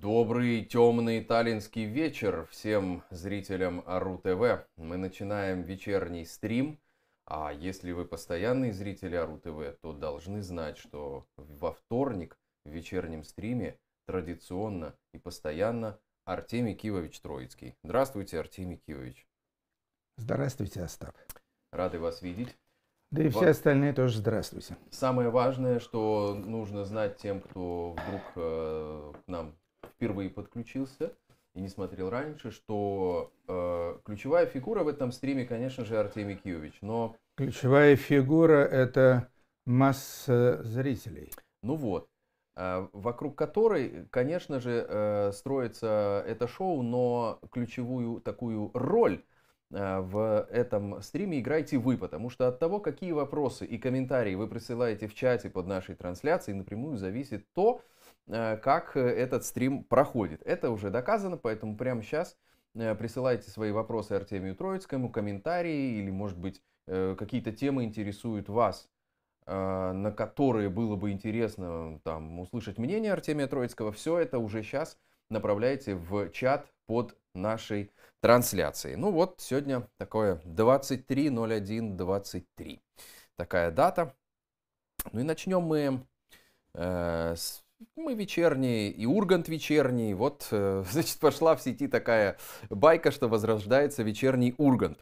Добрый темный таллинский вечер всем зрителям АРУ ТВ. Мы начинаем вечерний стрим. А если вы постоянные зрители АРУ ТВ, то должны знать, что во вторник в вечернем стриме традиционно и постоянно Артемий Кивович Троицкий. Здравствуйте, Артемий Кивович. Здравствуйте, Остап. Рады вас видеть. Да и все остальные тоже здравствуйте. Самое важное, что нужно знать тем, кто вдруг э, к нам впервые подключился и не смотрел раньше, что э, ключевая фигура в этом стриме, конечно же, Артемий Киевич, но... Ключевая фигура – это масса зрителей. Ну вот, э, вокруг которой, конечно же, э, строится это шоу, но ключевую такую роль э, в этом стриме играете вы, потому что от того, какие вопросы и комментарии вы присылаете в чате под нашей трансляцией, напрямую зависит то, Э, как э, этот стрим проходит. Это уже доказано, поэтому прямо сейчас э, присылайте свои вопросы Артемию Троицкому, комментарии или, может быть, какие-то темы интересуют вас, на которые было бы интересно там, услышать мнение Артемия Троицкого. Все это уже сейчас направляйте в чат под нашей трансляцией. Ну вот, сегодня такое 23.01.23. Такая дата. Ну и начнем мы э, с мы вечерние, и Ургант вечерний. Вот, э, значит, пошла в сети такая байка, что возрождается вечерний Ургант.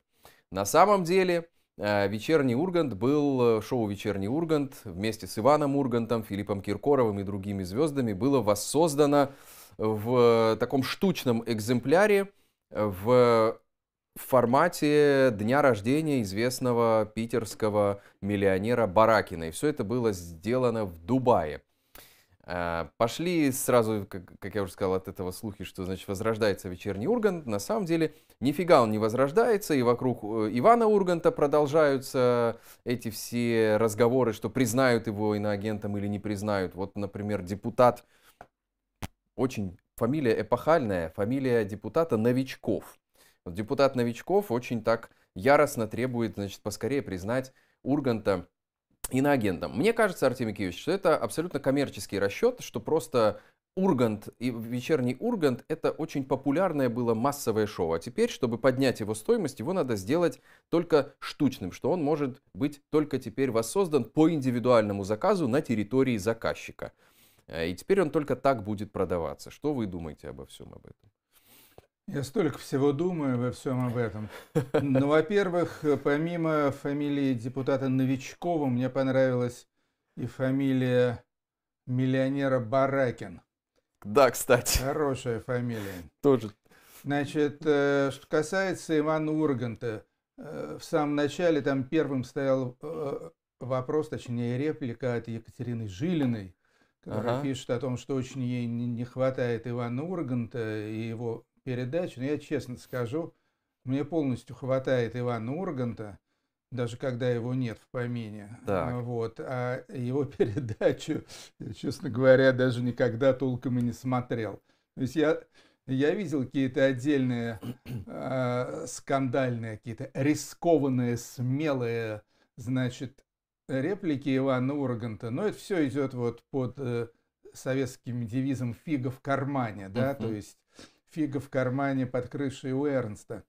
На самом деле, э, вечерний Ургант был, э, шоу «Вечерний Ургант» вместе с Иваном Ургантом, Филиппом Киркоровым и другими звездами было воссоздано в таком штучном экземпляре в формате дня рождения известного питерского миллионера Баракина. И все это было сделано в Дубае. А, пошли сразу, как, я уже сказал, от этого слухи, что, значит, возрождается вечерний Ургант. На самом деле, нифига он не возрождается, и вокруг э, Ивана Урганта продолжаются эти все разговоры, что признают его иноагентом или не признают. Вот, например, депутат, очень фамилия эпохальная, фамилия депутата Новичков. депутат Новичков очень так яростно требует, значит, поскорее признать Урганта иноагентом. Мне кажется, Артем Киевич, что это абсолютно коммерческий расчет, что просто Ургант и вечерний Ургант это очень популярное было массовое шоу. А теперь, чтобы поднять его стоимость, его надо сделать только штучным, что он может быть только теперь воссоздан по индивидуальному заказу на территории заказчика. Э, и теперь он только так будет продаваться. Что вы думаете обо всем об этом? Я столько всего думаю во всем об этом. Ну, во-первых, помимо фамилии депутата Новичкова, мне понравилась и фамилия миллионера Баракин. Да, кстати. Хорошая фамилия. Тоже. Значит, э, что касается Ивана Урганта, э, в самом начале там первым стоял э, вопрос, точнее реплика от Екатерины Жилиной, которая ага. пишет о том, что очень ей не хватает Ивана Урганта и его передачу, но я честно скажу, мне полностью хватает Ивана Урганта, даже когда его нет в помине. Так. А, вот. А его передачу, я, честно говоря, даже никогда толком и не смотрел. То есть я, я видел какие-то отдельные э, скандальные, какие-то рискованные, смелые, значит, реплики Ивана Урганта. Но это все идет вот под э, советским девизом «фига в кармане», да, то есть фига в кармане под крышей у Эрнста.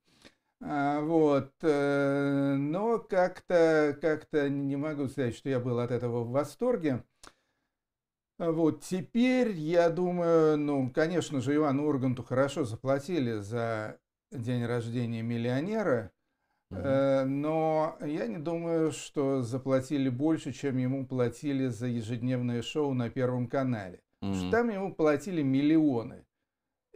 А, вот, э, но как-то как не могу сказать, что я был от этого в восторге. А вот теперь, я думаю, ну, конечно же, Ивану Урганту хорошо заплатили за день рождения миллионера, mm -hmm. но я не думаю, что заплатили больше, чем ему платили за ежедневное шоу на Первом канале. Mm -hmm. Что там ему платили миллионы.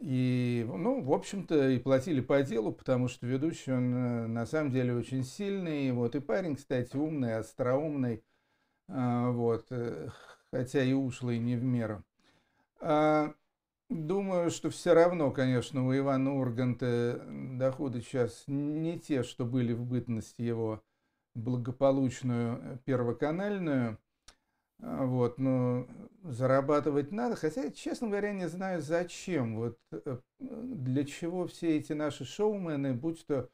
И, ну, в общем-то, и платили по делу, потому что ведущий, он э, на самом деле очень сильный. Вот и парень, кстати, умный, остроумный. А, вот, э, хотя и ушлый не в меру. А, думаю, что все равно, конечно, у Ивана Урганта доходы сейчас не те, что были в бытность его благополучную э, первоканальную. А, вот, но зарабатывать надо, хотя, честно говоря, не знаю зачем. Вот э, для чего все эти наши шоумены, будь то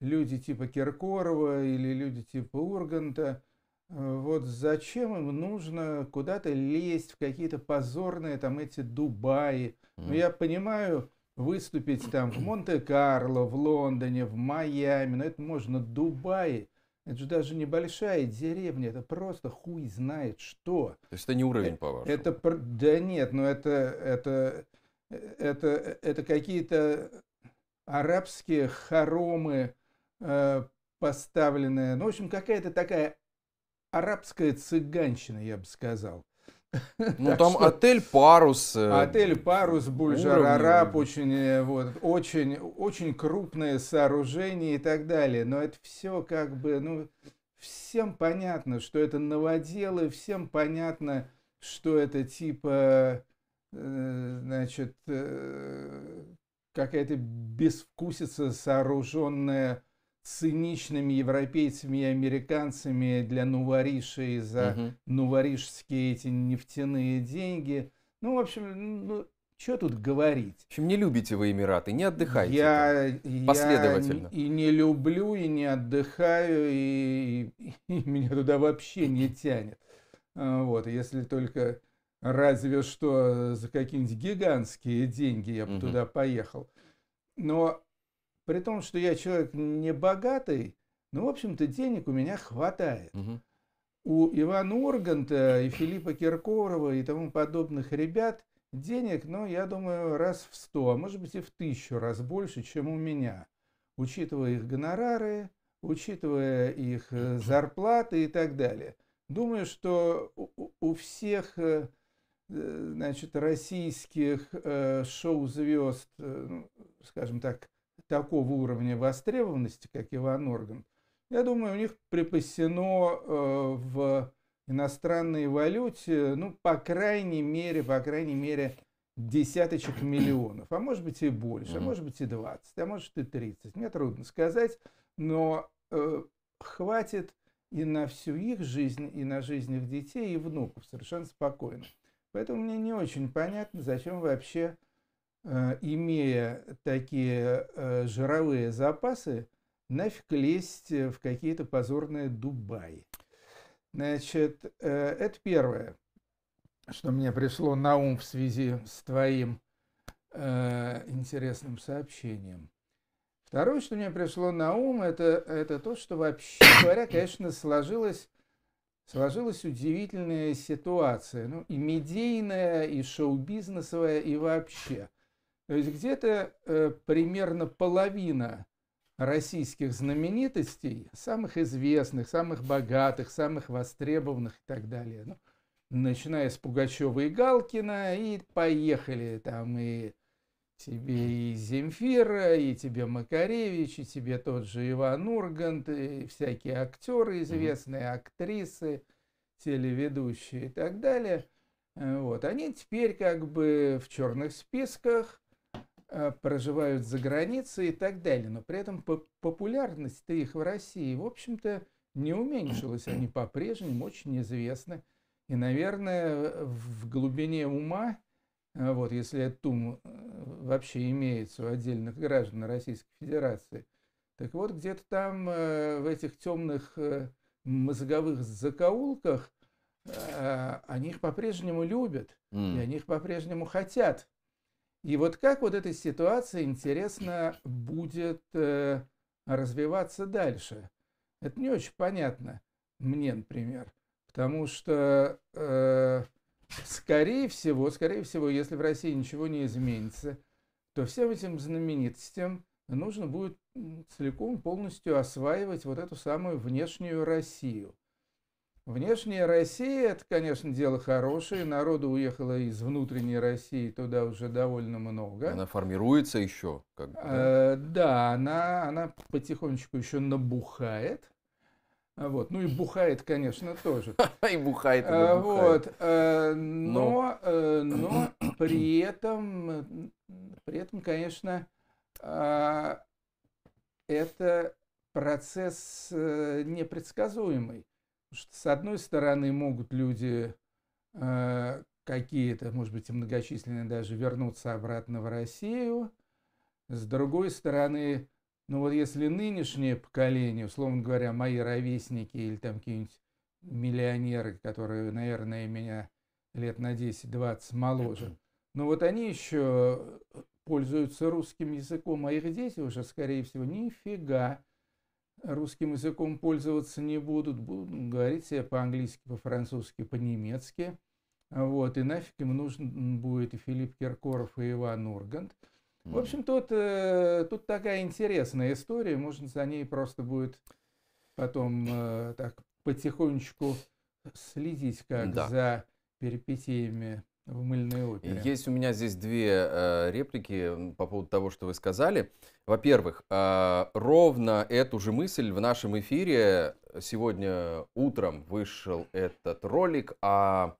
люди типа Киркорова или люди типа Урганта, э, вот зачем им нужно куда-то лезть в какие-то позорные там эти Дубаи? Ну, я понимаю, выступить там в Монте-Карло, в Лондоне, в Майами, но это можно Дубаи. Это же даже небольшая деревня, это просто хуй знает что. То есть это не уровень, э, по-вашему? Это, да нет, но это, это, э, это, это какие-то арабские хоромы, э, поставленные. ну, в общем, какая-то такая арабская цыганщина, я бы сказал. Ну там что? отель Парус. Э, отель Парус, Бульжар-Араб, очень, э, вот, очень, очень крупные сооружения и так далее. Но это все как бы, ну, всем понятно, что это новоделы, всем понятно, что это типа, э, значит, э, какая-то безвкусица сооруженная циничными европейцами и американцами для нуворишей за угу. Uh эти нефтяные деньги. Ну, в общем, ну, что тут говорить? В общем, не любите вы Эмираты, не отдыхайте. Я, там, последовательно. Я и не люблю, и не отдыхаю, и, и, и меня туда вообще не тянет. А, вот, если только разве что за какие-нибудь гигантские деньги я бы угу. туда поехал. Но при том, что я человек не богатый, но, ну, в общем-то, денег у меня хватает. Угу. У Ивана Урганта и Филиппа Киркорова и тому подобных ребят денег, ну, я думаю, раз в сто, а может быть и в тысячу раз больше, чем у меня, учитывая их гонорары, учитывая их э, зарплаты и так далее. Думаю, что у всех э, э, значит, российских шоу-звезд, ну, скажем так, такого уровня востребованности, как Иван Орган, я думаю, у них припасено э, в иностранной валюте, ну, по крайней мере, по крайней мере, десяточек миллионов, а может быть и больше, а может быть и 20, а может и 30, мне трудно сказать, но э, хватит и на всю их жизнь, и на жизнь их детей и внуков совершенно спокойно. Поэтому мне не очень понятно, зачем вообще Э, имея такие э, жировые запасы, нафиг лезть в какие-то позорные Дубаи. Значит, э, это первое, что мне пришло на ум в связи с твоим интересным сообщением. Второе, что мне пришло на ум, это, это то, что вообще говоря, конечно, сложилась, сложилась удивительная ситуация. Ну, и медийная, и шоу-бизнесовая, и вообще – то есть где-то э, примерно половина российских знаменитостей, самых известных, самых богатых, самых востребованных и так далее, ну, начиная с Пугачева и Галкина, и поехали там и тебе и Земфира, и тебе Макаревич, и тебе тот же Иван Ургант, и всякие актеры известные, mm-hmm. актрисы, телеведущие и так далее. Э, вот. Они теперь как бы в черных списках, Э, проживают за границей и так далее. Но при этом популярность их в России, в общем-то, не уменьшилась. Они по-прежнему очень известны. И, наверное, в глубине ума, э, вот если этот ум э, вообще имеется у отдельных граждан Российской Федерации, так вот где-то там в этих темных мозговых закоулках они их по-прежнему любят, mm. и они их по-прежнему хотят. И вот как вот эта ситуация, интересно, будет э, развиваться дальше? Это не очень понятно мне, например, потому что, э, скорее всего, скорее всего, если в России ничего не изменится, то всем этим знаменитостям нужно будет целиком полностью осваивать вот эту самую внешнюю Россию. Внешняя Россия – это, конечно, дело хорошее. Народу уехало из внутренней России туда уже довольно много. Она формируется еще? Как бы, да, э, да она, она потихонечку еще набухает. Э, вот. Ну и бухает, конечно, тоже. И бухает, и э, Вот. Э, но, ну. но при этом, при этом, конечно, это процесс непредсказуемый что, с одной стороны, могут люди э, какие-то, может быть, и многочисленные даже, вернуться обратно в Россию. С другой стороны, ну вот если нынешнее поколение, условно говоря, мои ровесники или там какие-нибудь миллионеры, которые, наверное, меня лет на 10-20 моложе, но ну вот они еще э, пользуются русским языком, а их дети уже, скорее всего, нифига русским языком пользоваться не будут, будут говорить себе по-английски, по-французски, по-немецки. Вот, и нафиг им нужен будет и Филипп Киркоров, и Иван Ургант. В общем, тут, э, тут такая интересная история, можно за ней просто будет потом э, так потихонечку следить как да. за перипетиями в мыльной опере. Есть у меня здесь две э, реплики по поводу того, что вы сказали. Во-первых, э, ровно эту же мысль в нашем эфире э, сегодня утром вышел этот ролик, а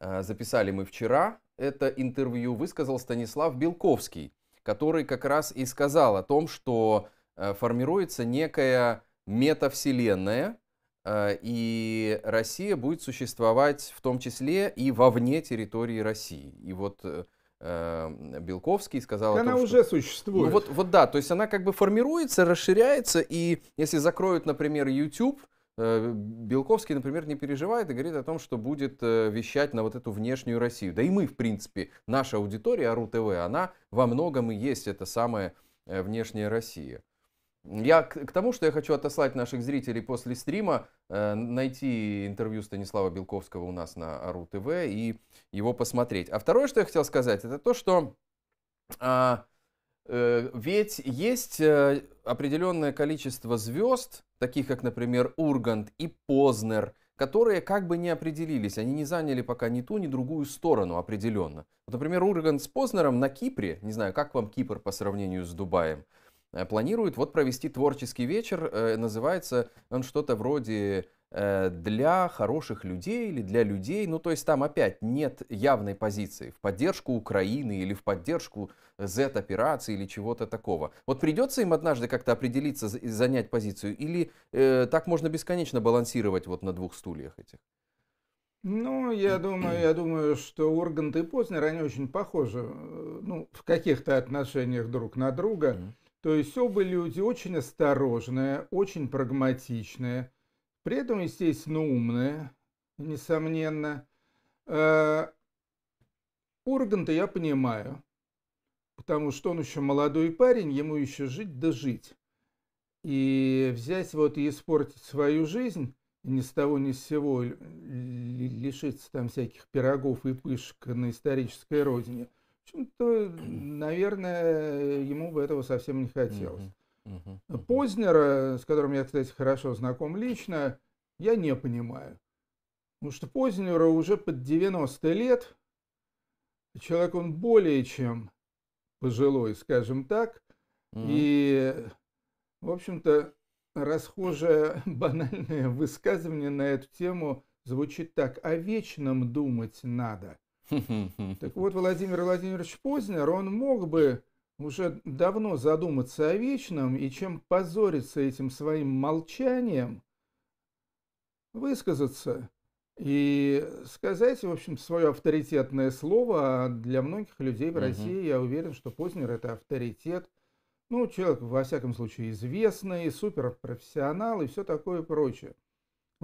э, записали мы вчера это интервью, высказал Станислав Белковский, который как раз и сказал о том, что э, формируется некая метавселенная, Э, и Россия будет существовать в том числе и вовне территории России. И вот э, э, Белковский сказал. Она том, уже что... существует. Ну, вот, вот да, то есть она как бы формируется, расширяется, и если закроют, например, YouTube, Белковский, например, не переживает и говорит о том, что будет вещать на вот эту внешнюю Россию. Да и мы, в принципе, наша аудитория АРУ-ТВ, она во многом и есть эта самая внешняя Россия. Я к, к тому, что я хочу отослать наших зрителей после стрима, э, найти интервью Станислава Белковского у нас на АРУ ТВ и его посмотреть. А второе, что я хотел сказать, это то, что э, э, ведь есть э, определенное количество звезд, таких как, например, Ургант и Познер, которые как бы не определились, они не заняли пока ни ту, ни другую сторону определенно. Вот, например, Ургант с Познером на Кипре, не знаю, как вам Кипр по сравнению с Дубаем, Э, планирует вот провести творческий вечер. Э, называется он что-то вроде э, для хороших людей или для людей. Ну, то есть там опять нет явной позиции в поддержку Украины или в поддержку Z-операции или чего-то такого. Вот придется им однажды как-то определиться и занять позицию? Или э, так можно бесконечно балансировать вот на двух стульях этих? Ну, я думаю, я думаю, что Ургант и Познер, они очень похожи, ну, в каких-то отношениях друг на друга. Mm-hmm. То есть оба люди очень осторожные, очень прагматичные, при этом, естественно, умные, несомненно. Урганта э, я понимаю, потому что он еще молодой парень, ему еще жить да жить. И взять вот и испортить свою жизнь, ни с того ни с сего лишиться там всяких пирогов и пышек на исторической родине – в общем-то, наверное, ему бы этого совсем не хотелось. uh Познера, с которым я, кстати, хорошо знаком лично, я не понимаю. Потому что Познеру уже под 90 лет, человек он более чем пожилой, скажем так, и, в общем-то, расхожее банальное высказывание на эту тему звучит так. О вечном думать надо. Так вот, Владимир Владимирович Познер, он мог бы уже давно задуматься о вечном, и чем позориться этим своим молчанием, высказаться и сказать, в общем, свое авторитетное слово. А для многих людей в России, угу. я уверен, что Познер это авторитет. Ну, человек, во всяком случае, известный, суперпрофессионал и все такое прочее.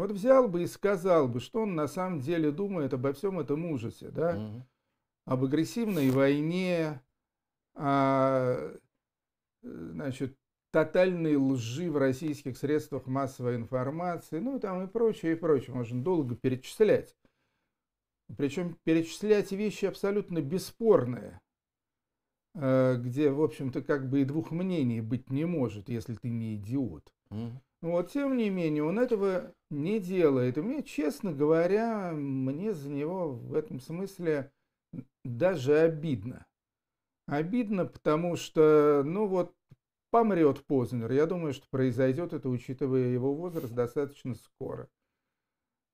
Вот взял бы и сказал бы, что он на самом деле думает обо всем этом ужасе, да? Угу. Об агрессивной войне, о, а, значит, тотальной лжи в российских средствах массовой информации, ну там и прочее, и прочее. Можно долго перечислять. Причем перечислять вещи абсолютно бесспорные, э, где, в общем-то, как бы и двух мнений быть не может, если ты не идиот. Mm-hmm. Вот, тем не менее, он этого не делает. И мне, честно говоря, мне за него в этом смысле даже обидно. Обидно, потому что, ну вот, помрет Познер. Я думаю, что произойдет это, учитывая его возраст, достаточно скоро.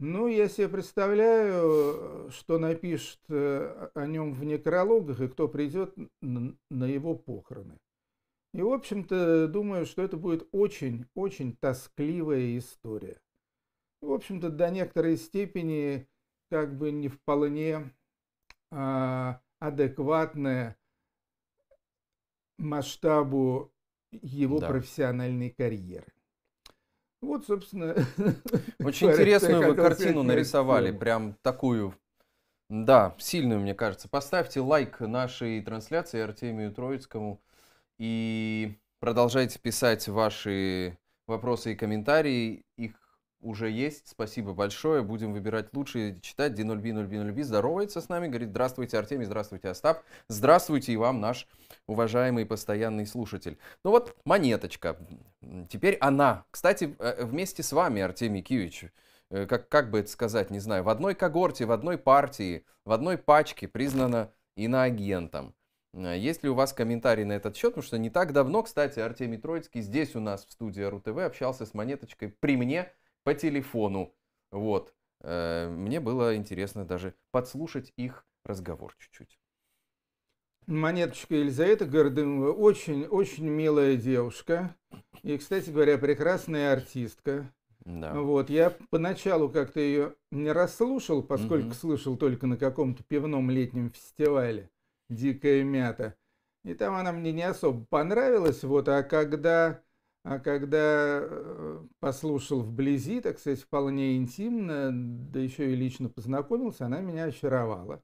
Ну, я себе представляю, что напишет э, о нем в некрологах и кто придет на его похороны. И, в общем-то, думаю, что это будет очень-очень тоскливая история. В общем-то, до некоторой степени как бы не вполне а, адекватная масштабу его да. профессиональной карьеры. Вот, собственно... Очень интересную вы картину нарисовали, прям такую да, сильную, мне кажется. Поставьте лайк нашей трансляции Артемию Троицкому. И продолжайте писать ваши вопросы и комментарии. Их уже есть. Спасибо большое. Будем выбирать лучшие, читать. D0B0B0B здоровается с нами, говорит, здравствуйте, Артемий, здравствуйте, Остап. Здравствуйте и вам, наш уважаемый постоянный слушатель. Ну вот, монеточка. Теперь она. Кстати, э, вместе с вами, Артемий Кивич, э, как, как бы это сказать, не знаю, в одной когорте, в одной партии, в одной пачке признана иноагентом. Э, есть ли у вас комментарии на этот счет? Потому что не так давно, кстати, Артемий Троицкий здесь у нас в студии РУ-ТВ общался с монеточкой при мне по телефону. Вот. Э, мне было интересно даже подслушать их разговор чуть-чуть. Монеточка Елизавета Гордымова очень-очень милая девушка. И, кстати говоря, прекрасная артистка. Да. Вот, я поначалу как-то ее не расслушал, поскольку угу. слышал только на каком-то пивном летнем фестивале дикая мята. И там она мне не особо понравилась, вот, а когда, а когда э, послушал вблизи, так сказать, вполне интимно, да еще и лично познакомился, она меня очаровала.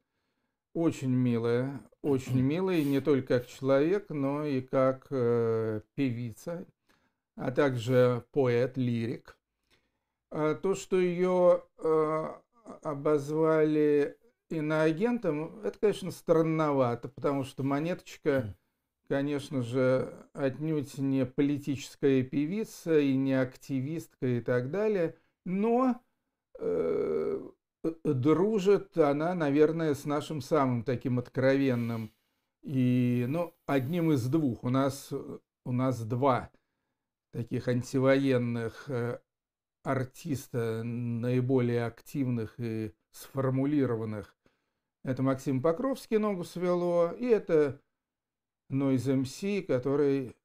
Очень милая, очень милая, и не только как человек, но и как э, певица, а также поэт, лирик. А то, что ее э, обозвали иноагентом, это, конечно, странновато, потому что монеточка, конечно же, отнюдь не политическая певица и не активистка и так далее, но э, э, дружит она, наверное, с нашим самым таким откровенным и, ну, одним из двух. У нас, у нас два таких антивоенных э, артиста наиболее активных и сформулированных это Максим Покровский ногу свело, и это Нойз МС, который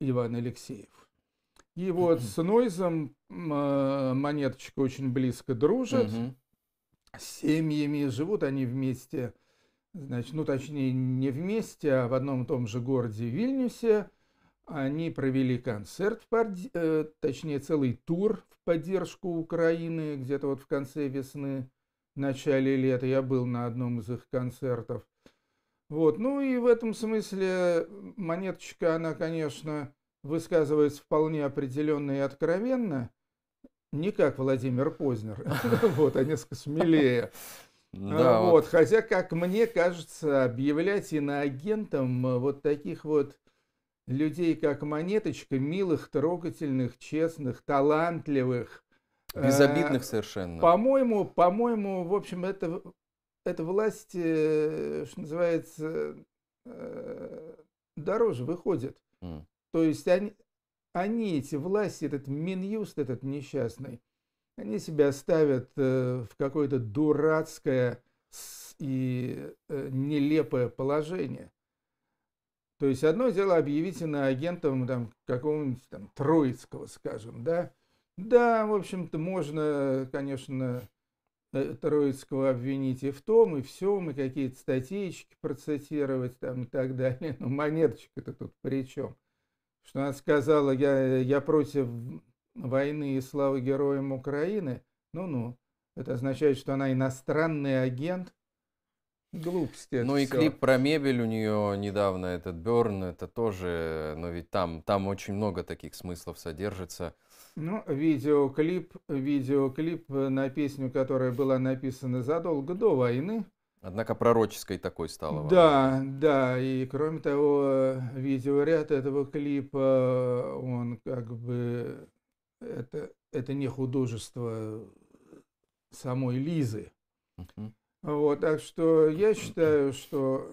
Иван Алексеев. И вот с Нойзом а, монеточка очень близко дружит, с семьями живут они вместе, значит, ну точнее не вместе, а в одном и том же городе Вильнюсе. Они провели концерт, в под... Э, точнее целый тур в поддержку Украины где-то вот в конце весны в начале лета. Я был на одном из их концертов. Вот. Ну и в этом смысле монеточка, она, конечно, высказывается вполне определенно и откровенно. Не как Владимир Познер, вот, а несколько смелее. Да, а, вот. вот. Хотя, как мне кажется, объявлять иноагентом э, вот таких вот людей, как Монеточка, милых, трогательных, честных, талантливых, Безобидных э, совершенно. По-моему, по-моему, в общем, это, это власть, э, что называется, э, дороже выходит. Mm. То есть они, они, эти власти, этот Минюст, этот несчастный, они себя ставят в какое-то дурацкое и нелепое положение. То есть одно дело объявить на иноагентом там, какого-нибудь там Троицкого, скажем, да, да, в общем-то, можно, конечно, э, Троицкого обвинить и в том, и в всем, и какие-то статейки процитировать там и так далее. Но монеточка-то тут при чем? Что она сказала, я, я против войны и славы героям Украины. Ну-ну, это означает, что она иностранный агент. Глупости. Ну и все. клип про мебель у нее недавно, этот Берн, это тоже, э, но ведь там, там очень много таких смыслов содержится. Ну, видеоклип, видеоклип э, на песню, которая была написана задолго до войны. Однако пророческой такой стала. Да, вам. да. И кроме того, видеоряд этого клипа, он как бы... Это, это не художество самой Лизы. Uh-huh. Вот, так что я считаю, что,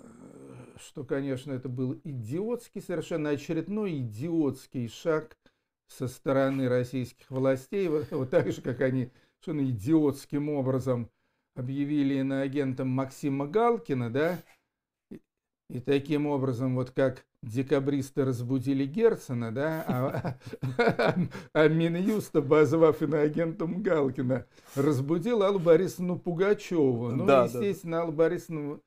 что, конечно, это был идиотский, совершенно очередной идиотский шаг со стороны российских властей, вот, вот так же, как они что идиотским образом объявили на иноагентом Максима Галкина, да, и, и таким образом, вот как декабристы разбудили Герцена, да, а, а, а Минюст, обозвав иноагентом Галкина, разбудил Аллу Борисовну Пугачеву. Ну, да, естественно, да. Алла Борисовна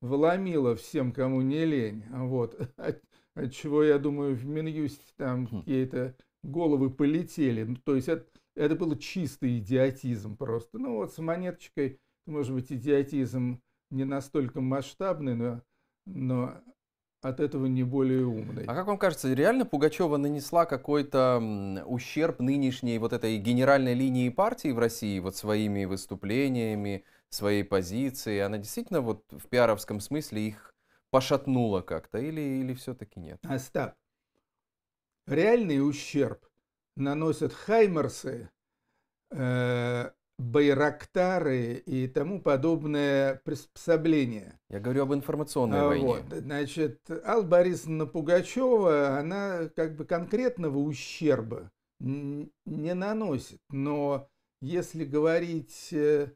вломила всем, кому не лень. Вот. От, от чего, я думаю, в Минюсте там хм. какие-то головы полетели. Ну, то есть это, это был чистый идиотизм просто. Ну вот с монеточкой, может быть, идиотизм не настолько масштабный, но, но от этого не более умный. А как вам кажется, реально Пугачева нанесла какой-то ущерб нынешней вот этой генеральной линии партии в России вот своими выступлениями, своей позицией? Она действительно вот в пиаровском смысле их пошатнула как-то или, или все-таки нет? Остап, Реальный ущерб наносят хаймерсы, э, байрактары и тому подобное приспособление. Я говорю об информационной а, войне. Вот, значит, Алла Борисовна Пугачева, она как бы конкретного ущерба не наносит, но если говорить э,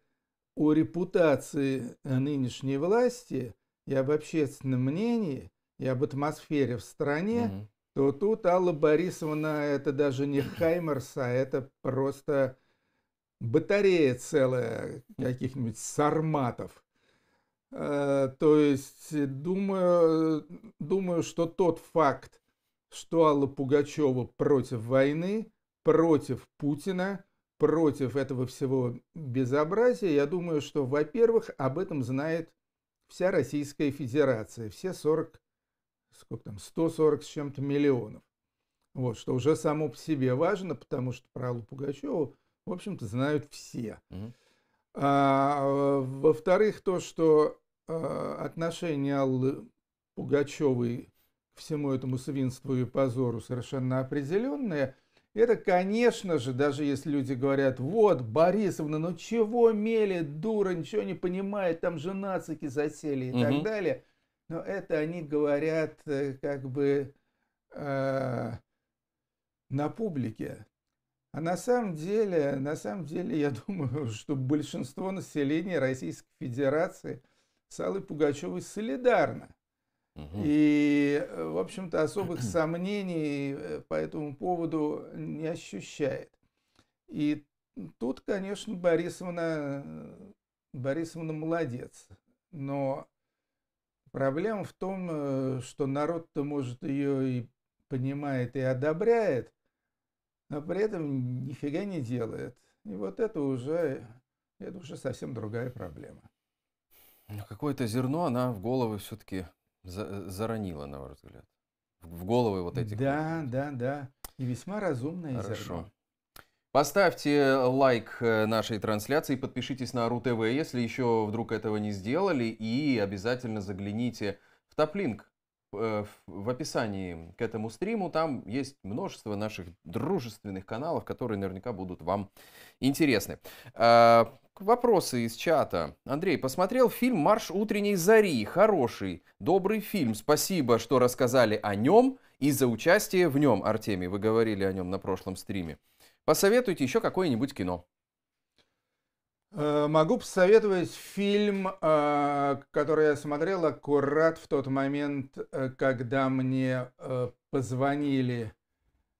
о репутации нынешней власти и об общественном мнении, и об атмосфере в стране, угу то тут Алла Борисовна это даже не Хаймерс, а это просто батарея целая каких-нибудь сарматов. Э, то есть думаю, думаю, что тот факт, что Алла Пугачева против войны, против Путина, против этого всего безобразия, я думаю, что, во-первых, об этом знает вся Российская Федерация, все 40 сколько там, 140 с чем-то миллионов. Вот, что уже само по себе важно, потому что про Аллу Пугачеву, в общем-то, знают все. А, во-вторых, то, что а, отношение Аллы Пугачевой к всему этому свинству и позору совершенно определенное, это, конечно же, даже если люди говорят, вот, Борисовна, ну чего мели, дура, ничего не понимает, там же нацики засели и угу. так далее – но это они говорят э, как бы э, на публике. А на самом деле, на самом деле, я думаю, что большинство населения Российской Федерации с Аллой Пугачевой солидарно. Угу. И, э, в общем-то, особых сомнений э, по этому поводу не ощущает. И тут, конечно, Борисовна, Борисовна молодец. Но Проблема в том, э, что народ-то, может, ее и понимает, и одобряет, но а при этом нифига не делает. И вот это уже, это уже совсем другая проблема. Ну, какое-то зерно она в головы все-таки за заронила, на ваш взгляд. В головы вот эти. Да, да, да. И весьма разумное Хорошо. зерно. Поставьте лайк э, нашей трансляции, подпишитесь на РУ-ТВ, если еще вдруг этого не сделали, и обязательно загляните в топлинк э, в описании к этому стриму. Там есть множество наших дружественных каналов, которые наверняка будут вам интересны. А, вопросы из чата. Андрей, посмотрел фильм «Марш утренней зари». Хороший, добрый фильм. Спасибо, что рассказали о нем и за участие в нем, Артемий. Вы говорили о нем на прошлом стриме. Посоветуйте еще какое-нибудь кино. Э, могу посоветовать фильм, э, который я смотрел аккурат в тот момент, э, когда мне позвонили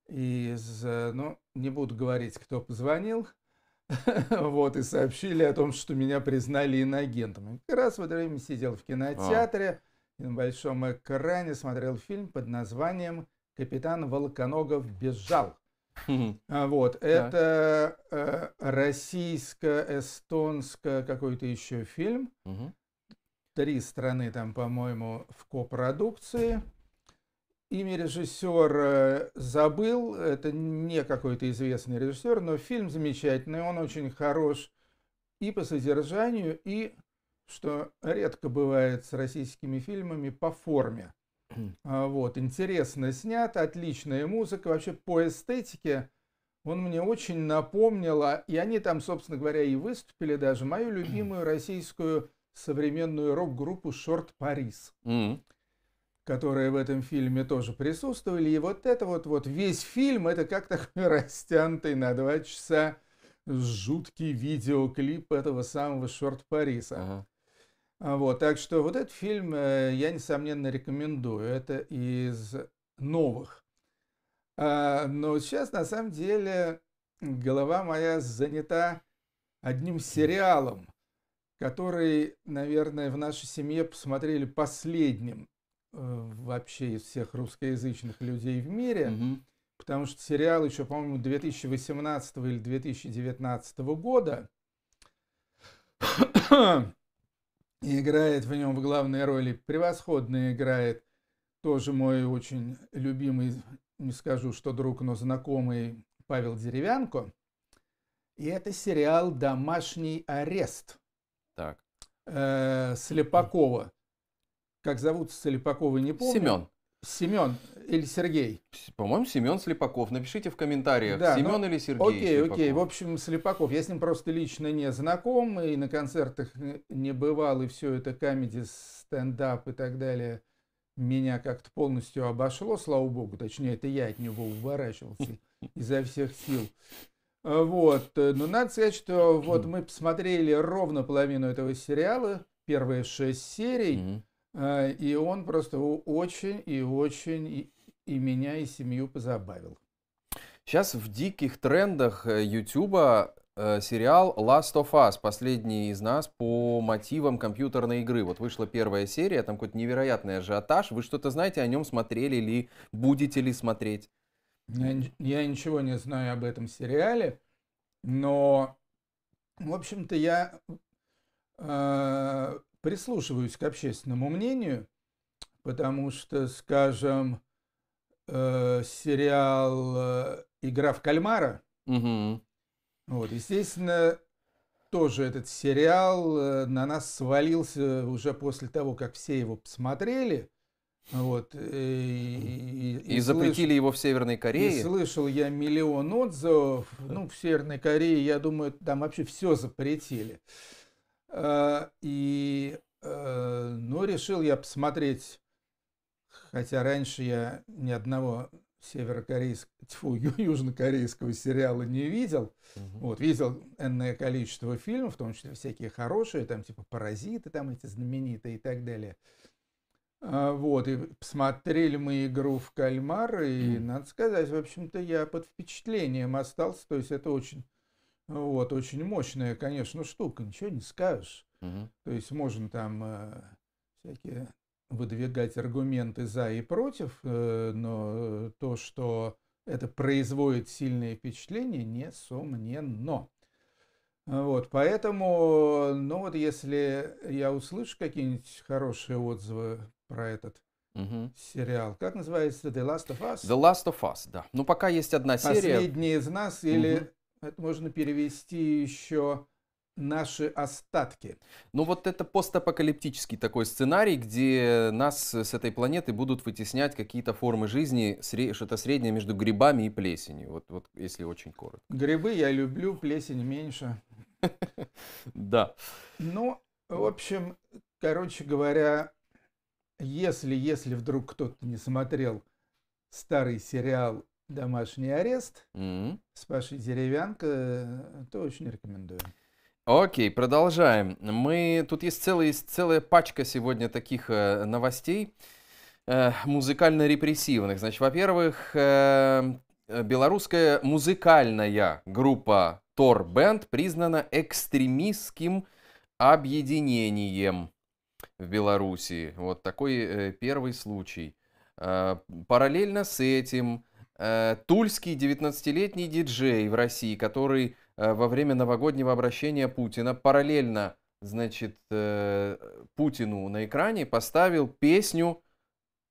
из... Ну, не буду говорить, кто позвонил. Вот, и сообщили о том, что меня признали иноагентом. Как раз в это время сидел в кинотеатре, а. на большом экране смотрел фильм под названием «Капитан Волконогов бежал». А, вот, это э, российско-эстонско какой-то еще фильм. Три страны там, по-моему, в копродукции. Имя режиссера э, забыл, это не какой-то известный режиссер, но фильм замечательный, он очень хорош и по содержанию, и, что редко бывает с российскими фильмами, по форме. А, вот, интересно снято, отличная музыка. Вообще по эстетике он мне очень напомнил, и они там, собственно говоря, и выступили даже, мою любимую российскую современную рок-группу «Шорт Парис». Mm-hmm которые в этом фильме тоже присутствовали. И вот это вот, вот весь фильм, это как такой растянутый на два часа жуткий видеоклип этого самого Шорт Париса. Ага. А, вот, так что вот этот фильм э, я, несомненно, рекомендую. Это из новых. А, но сейчас, на самом деле, голова моя занята одним сериалом, который, наверное, в нашей семье посмотрели последним э, вообще из всех русскоязычных людей в мире, угу. потому что сериал еще, по-моему, 2018 или 2019 года и играет в нем в главной роли, превосходно играет, тоже мой очень любимый, не скажу, что друг, но знакомый Павел Деревянко. И это сериал «Домашний арест». Так. Э, Слепакова. Как зовут Слепакова, не помню. Семен. Семен или Сергей? По-моему, Семен Слепаков. Напишите в комментариях, да, Семен ну, или Сергей Окей, Слепаков. окей. В общем, Слепаков. Я с ним просто лично не знаком, и на концертах не бывал, и все это камеди, стендап и так далее меня как-то полностью обошло, слава богу. Точнее, это я от него уворачивался изо всех сил. А, вот. Э, но надо сказать, что вот мы посмотрели ровно половину этого сериала, первые шесть серий. Э, и он просто очень и очень и меня, и семью позабавил. Сейчас в диких трендах э, Ютуба э, сериал Last of Us, последний из нас по мотивам компьютерной игры. Вот вышла первая серия, там какой-то невероятный ажиотаж. Вы что-то знаете о нем, смотрели ли, будете ли смотреть? Я, я ничего не знаю об этом сериале, но, в общем-то, я прислушиваюсь к общественному мнению, потому что, скажем, э, сериал э, «Игра в кальмара», угу. вот, естественно, тоже этот сериал э, на нас свалился уже после того, как все его посмотрели. Вот, и, и, и, запретили слыш... его в Северной Корее. И слышал я миллион отзывов. Ну, в Северной Корее, я думаю, там вообще все запретили. Э, и, э, ну, решил я посмотреть, хотя раньше я ни одного северокорейского, тьфу, южнокорейского сериала не видел. Угу. Вот, видел энное количество фильмов, в том числе всякие хорошие, там типа «Паразиты», там эти знаменитые и так далее. А, вот, и посмотрели мы игру в кальмар, и, надо сказать, в общем-то, я под впечатлением остался. То есть это очень вот, очень мощная, конечно, штука, ничего не скажешь. Угу. То есть можно там э, всякие выдвигать аргументы за и против, э, но то, что это производит сильное впечатление, несомненно. Вот, поэтому, ну вот если я услышу какие-нибудь хорошие отзывы про этот угу. сериал, как называется The Last of Us? The Last of Us, да. Ну пока есть одна серия. Последний из нас или угу. Это можно перевести еще наши остатки. Ну вот это постапокалиптический такой сценарий, где нас с этой планеты будут вытеснять какие-то формы жизни, что-то среднее между грибами и плесенью, вот, вот если очень коротко. Грибы я люблю, плесень меньше. Да. Ну, в общем, короче говоря, если, если вдруг кто-то не смотрел старый сериал домашний арест, mm-hmm. спаши деревянка, то очень рекомендую. Окей, продолжаем. Мы тут есть целая, целая пачка сегодня таких э, новостей э, музыкально-репрессивных. Значит, во-первых, э, белорусская музыкальная группа Тор Бенд признана экстремистским объединением в Беларуси. Вот такой э, первый случай. Э, параллельно с этим Э, тульский 19-летний диджей в России, который э, во время новогоднего обращения Путина параллельно значит, э, Путину на экране поставил песню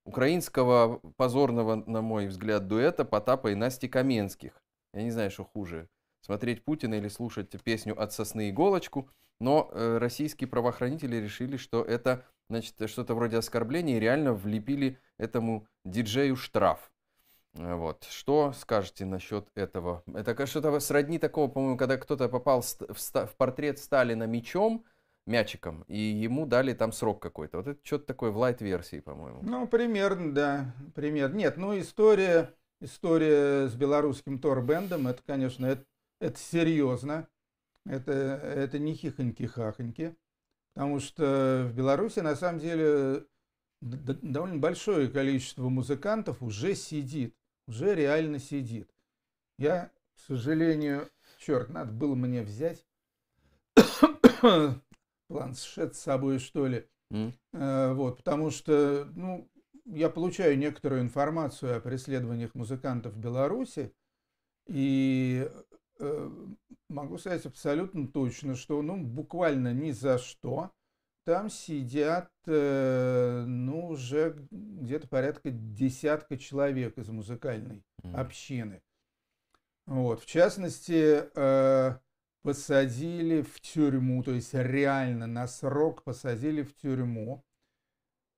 украинского позорного, на мой взгляд, дуэта Потапа и Насти Каменских. Я не знаю, что хуже, смотреть Путина или слушать песню «От сосны иголочку», но российские правоохранители решили, что это значит, что-то вроде оскорбления и реально влепили этому диджею штраф. Э, вот. Что скажете насчет этого? Это что-то сродни такого, по-моему, когда кто-то попал в, в портрет Сталина мечом, мячиком, и ему дали там срок какой-то. Вот это что-то такое в лайт-версии, по-моему. Ну, примерно, да. Пример. Нет, ну, история, история с белорусским торбендом, это, конечно, это, это серьезно. Это, это не хихоньки-хахоньки. Потому что в Беларуси, на самом деле, довольно большое количество музыкантов уже сидит уже реально сидит. Я, к сожалению, черт, надо было мне взять планшет с собой, что ли. Mm. Э, вот, потому что, ну, я получаю некоторую информацию о преследованиях музыкантов в Беларуси, и э, могу сказать абсолютно точно, что, ну, буквально ни за что там сидят, э, ну, уже где-то порядка десятка человек из музыкальной mm. общины. Вот. В частности, э, посадили в тюрьму, то есть реально на срок посадили в тюрьму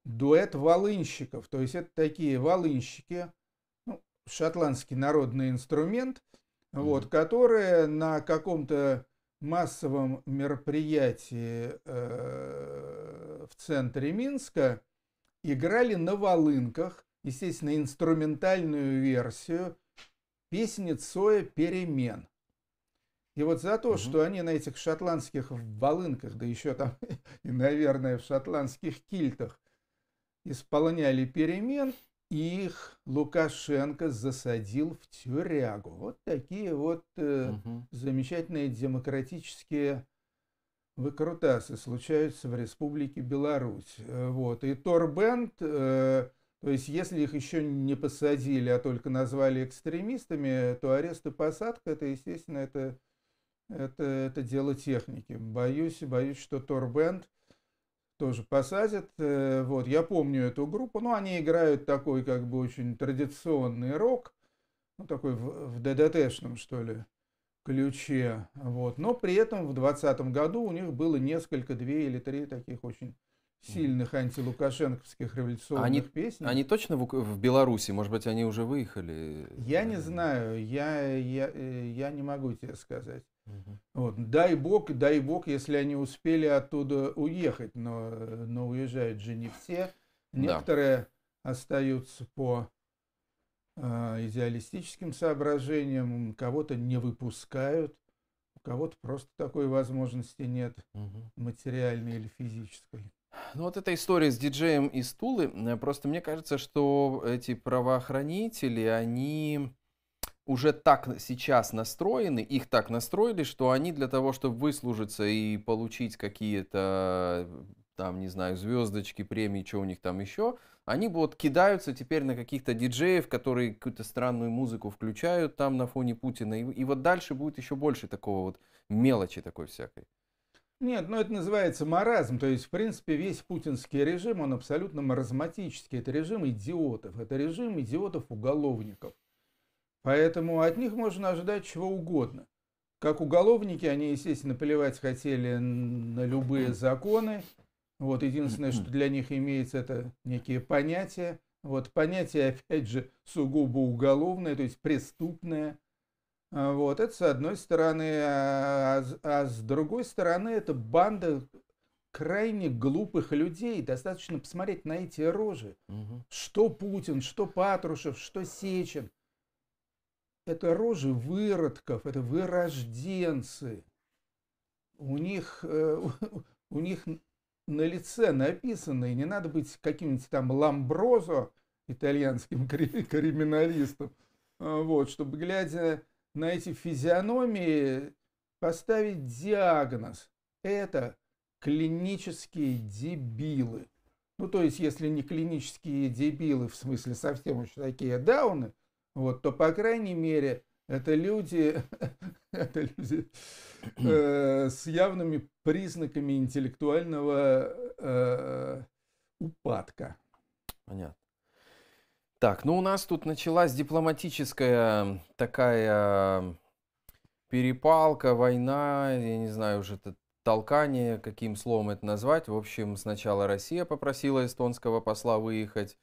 дуэт волынщиков. То есть это такие волынщики, ну, шотландский народный инструмент, mm вот, которые на каком-то массовом мероприятии э, в центре Минска играли на волынках, естественно, инструментальную версию песни Цоя «Перемен». И вот за то, угу. что они на этих шотландских волынках, да еще там и, наверное, в шотландских кильтах исполняли перемен, их Лукашенко засадил в тюрягу. Вот такие вот э, угу. замечательные демократические выкрутасы случаются в Республике Беларусь. Э, вот. И Торбенд, э, то есть если их еще не посадили, а только назвали экстремистами, то арест и посадка, это, естественно, это, это, это дело техники. Боюсь, боюсь, что Торбенд – тоже посадят. Э, вот, я помню эту группу, ну, они играют такой как бы очень традиционный рок, ну, такой в, в ДДТшном, что ли, ключе. Вот. Но при этом в 2020 году у них было несколько, две или три таких очень сильных антилукашенковских а революционных они, песен. Они точно в, в Беларуси? Может быть, они уже выехали? Я не э. знаю. Я, я, э, я не могу тебе сказать. Вот. Дай бог, дай бог, если они успели оттуда уехать, но, но уезжают же не все. Некоторые да. остаются по э, идеалистическим соображениям, кого-то не выпускают, у кого-то просто такой возможности нет, угу. материальной или физической. Ну вот эта история с диджеем из Тулы, э, просто мне кажется, что эти правоохранители, они уже так сейчас настроены, их так настроили, что они для того, чтобы выслужиться и получить какие-то там, не знаю, звездочки, премии, что у них там еще, они вот кидаются теперь на каких-то диджеев, которые какую-то странную музыку включают там на фоне Путина. И, и вот дальше будет еще больше такого вот мелочи такой всякой. Нет, ну это называется маразм. То есть, в принципе, весь путинский режим, он абсолютно маразматический. Это режим идиотов. Это режим идиотов-уголовников. Поэтому от них можно ожидать чего угодно. Как уголовники, они, естественно, плевать хотели на любые законы. Вот единственное, что для них имеется, это некие понятия. Вот понятие, опять же, сугубо уголовное, то есть преступное. А вот это с одной стороны, а, а, а с другой стороны, это банда крайне глупых людей. Достаточно посмотреть на эти рожи. Угу. Что Путин, что Патрушев, что Сечин – это рожи выродков, это вырожденцы. У них, э, у них на лице написано, и не надо быть каким-нибудь там ламброзо, итальянским криминалистом, а, вот, чтобы, глядя на эти физиономии, поставить диагноз. Это клинические дебилы. Ну, то есть, если не клинические дебилы, в смысле совсем уж такие дауны, вот, то, по крайней мере, это люди, это люди э, с явными признаками интеллектуального э, упадка. Понятно. Так, ну у нас тут началась дипломатическая такая перепалка, война, я не знаю уже это толкание, каким словом это назвать. В общем, сначала Россия попросила эстонского посла выехать,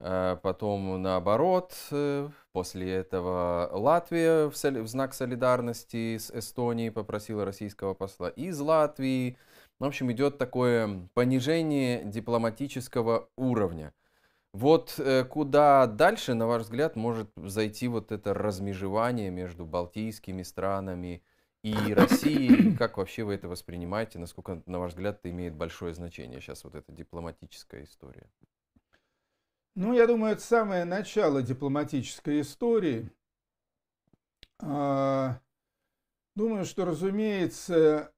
Э, потом наоборот, э, после этого Латвия в, знак солидарности с Эстонией попросила российского посла из Латвии. В общем, идет такое понижение дипломатического уровня. Вот э, куда дальше, на ваш взгляд, может зайти вот это размежевание между балтийскими странами и Россией? Как вообще вы это воспринимаете? Насколько, на ваш взгляд, это имеет большое значение сейчас вот эта дипломатическая история? Ну, я думаю, это самое начало дипломатической истории. А, думаю, что, разумеется,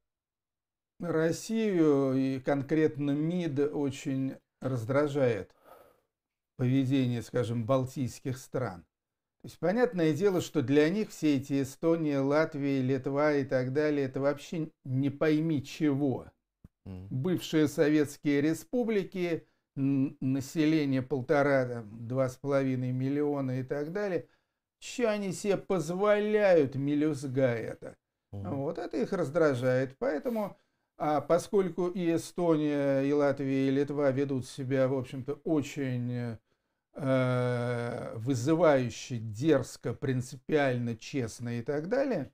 Россию и конкретно МИД очень раздражает поведение, скажем, балтийских стран. То есть, понятное дело, что для них все эти Эстония, Латвия, Литва и так далее, это вообще не пойми чего. Бывшие советские республики, население полтора, там, два с половиной миллиона и так далее, что они себе позволяют, мелюзга это. Угу. Вот это их раздражает. Поэтому, а поскольку и Эстония, и Латвия, и Литва ведут себя, в общем-то, очень э, вызывающе, дерзко, принципиально, честно и так далее,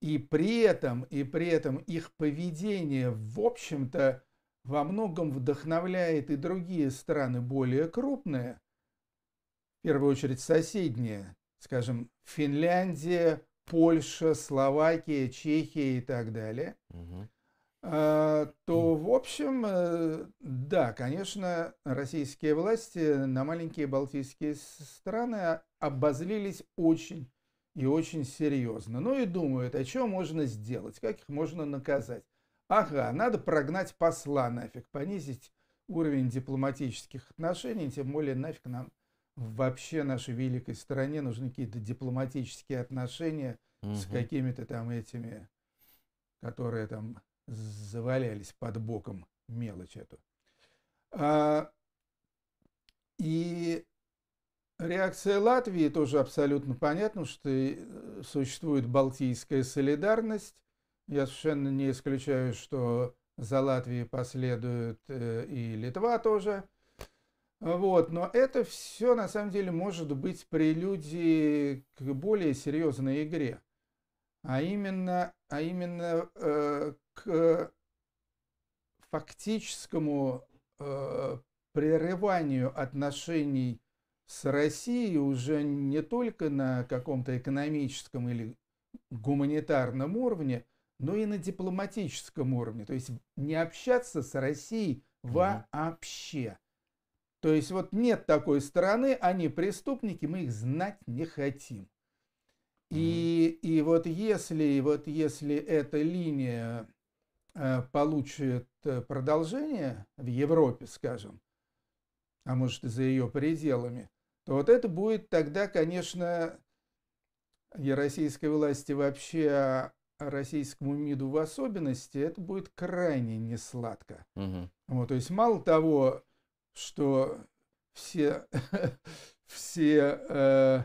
и при этом, и при этом их поведение, в общем-то, во многом вдохновляет и другие страны более крупные, в первую очередь соседние, скажем, Финляндия, Польша, Словакия, Чехия и так далее, угу. то, в общем, э, да, конечно, российские власти на маленькие балтийские страны обозлились очень и очень серьезно. Ну и думают, а что можно сделать, как их можно наказать. Ага, надо прогнать посла нафиг, понизить уровень дипломатических отношений, тем более нафиг нам вообще нашей великой стране нужны какие-то дипломатические отношения угу. с какими-то там этими, которые там завалялись под боком мелочь эту. А, и реакция Латвии тоже абсолютно понятна, что э, существует Балтийская солидарность, я совершенно не исключаю, что за Латвией последует э, и Литва тоже. Вот, но это все на самом деле может быть прелюдией к более серьезной игре, а именно, а именно э, к фактическому э, прерыванию отношений с Россией уже не только на каком-то экономическом или гуманитарном уровне, но и на дипломатическом уровне. То есть не общаться с Россией вообще. То есть вот нет такой стороны, они преступники, мы их знать не хотим. И, и вот если, вот если эта линия э, получит э, продолжение в Европе, скажем, а может и за ее пределами, то вот это будет тогда, конечно, и российской власти вообще российскому МИДу в особенности, это будет крайне несладко. Угу. Вот, то есть мало того, что все, все э,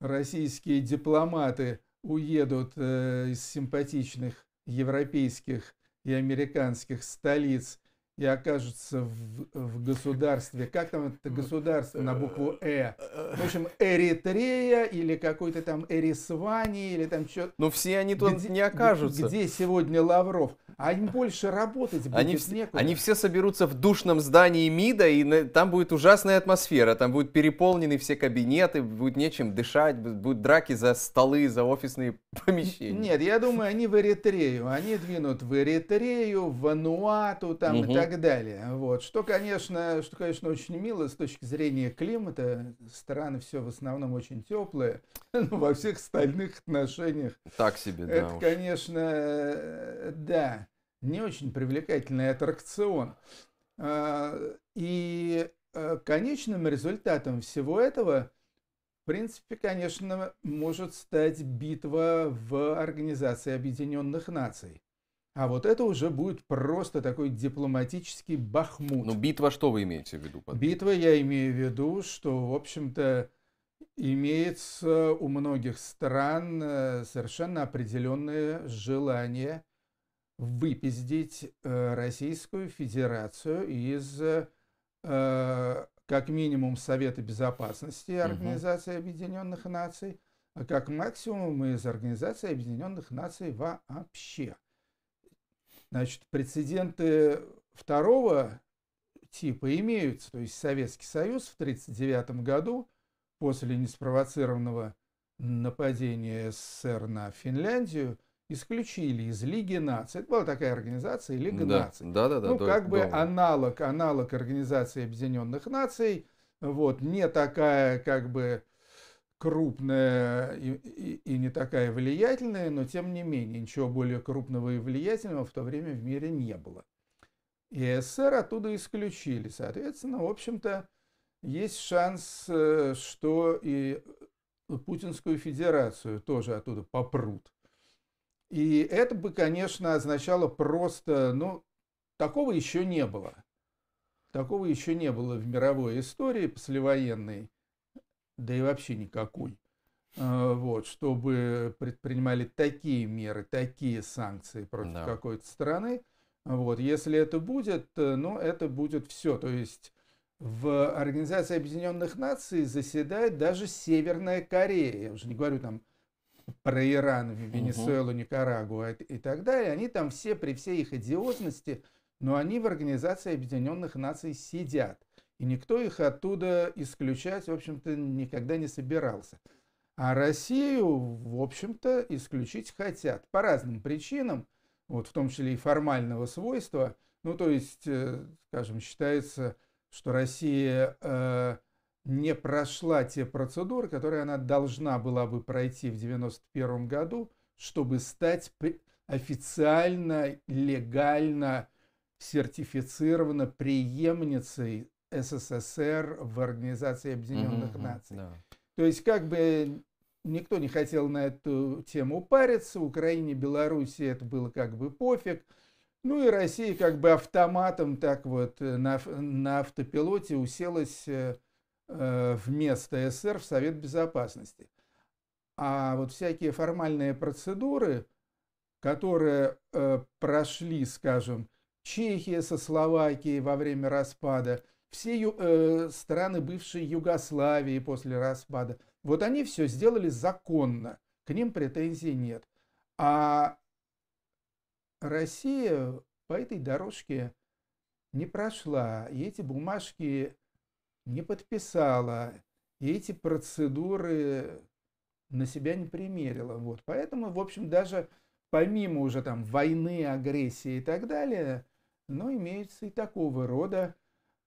российские дипломаты уедут э, из симпатичных европейских и американских столиц и окажутся в, в государстве. Как там это ну, государство на букву Э? В общем, э, э. Эритрея или какой-то там Эрисвани или там что. Но ну, все они тут где, не окажутся. Где сегодня Лавров? А им больше работать будет они, некуда. Они все соберутся в душном здании МИДа, и на, там будет ужасная атмосфера. Там будут переполнены все кабинеты, будет нечем дышать, будут драки за столы, за офисные помещения. Нет, я думаю, они в Эритрею. Они двинут в Эритрею, в Ануату там угу. и так так далее. Вот. Что, конечно, что, конечно, очень мило с точки зрения климата. Страны все в основном очень теплые, но ну, во всех остальных отношениях... Так себе, да. Это, уж. конечно, да, не очень привлекательный аттракцион. А, и э, конечным результатом всего этого, в принципе, конечно, может стать битва в Организации Объединенных Наций а вот это уже будет просто такой дипломатический бахмут. Ну, битва что вы имеете в виду? Под... Битва я имею в виду, что, в общем-то, имеется у многих стран э, совершенно определенное желание выпиздить э, Российскую Федерацию из э, как минимум Совета Безопасности Организации угу. Объединенных Наций, а как максимум из Организации Объединенных Наций вообще. Значит, прецеденты второго типа имеются. То есть Советский Союз в 1939 году после неспровоцированного нападения СССР на Финляндию исключили из Лиги наций. Это была такая организация Лига да, наций. Да, да, да. Ну, да, как да, бы да. аналог, аналог Организации Объединенных Наций. Вот, не такая, как бы, крупная и, и, и не такая влиятельная, но тем не менее ничего более крупного и влиятельного в то время в мире не было. И СССР оттуда исключили. Соответственно, в общем-то, есть шанс, э, что и Путинскую Федерацию тоже оттуда попрут. И это бы, конечно, означало просто, ну, такого еще не было. Такого еще не было в мировой истории послевоенной да и вообще никакой, э, вот, чтобы предпринимали такие меры, такие санкции против да. какой-то страны. Вот, если это будет, э, ну, это будет все. То есть в Организации Объединенных Наций заседает даже Северная Корея. Я уже не говорю там про Иран, Венесуэлу, угу. Никарагуа и, так далее. Они там все при всей их идиозности, но они в Организации Объединенных Наций сидят и никто их оттуда исключать, в общем-то, никогда не собирался. А Россию, в общем-то, исключить хотят по разным причинам, вот в том числе и формального свойства. Ну, то есть, э, скажем, считается, что Россия э, не прошла те процедуры, которые она должна была бы пройти в 1991 году, чтобы стать официально, легально, сертифицировано преемницей СССР в Организации Объединенных mm Наций. Да. То есть как бы никто не хотел на эту тему париться, Украине, Белоруссии это было как бы пофиг. Ну и Россия как бы автоматом так вот э, на, на автопилоте уселась э, э вместо СССР в Совет Безопасности. А вот всякие формальные процедуры, которые э, прошли, скажем, Чехия со Словакией во время распада – все ю, э, страны бывшей Югославии после распада, вот они все сделали законно, к ним претензий нет. А Россия по этой дорожке не прошла, и эти бумажки не подписала, и эти процедуры на себя не примерила. Вот. Поэтому, в общем, даже помимо уже там войны, агрессии и так далее, но имеются и такого рода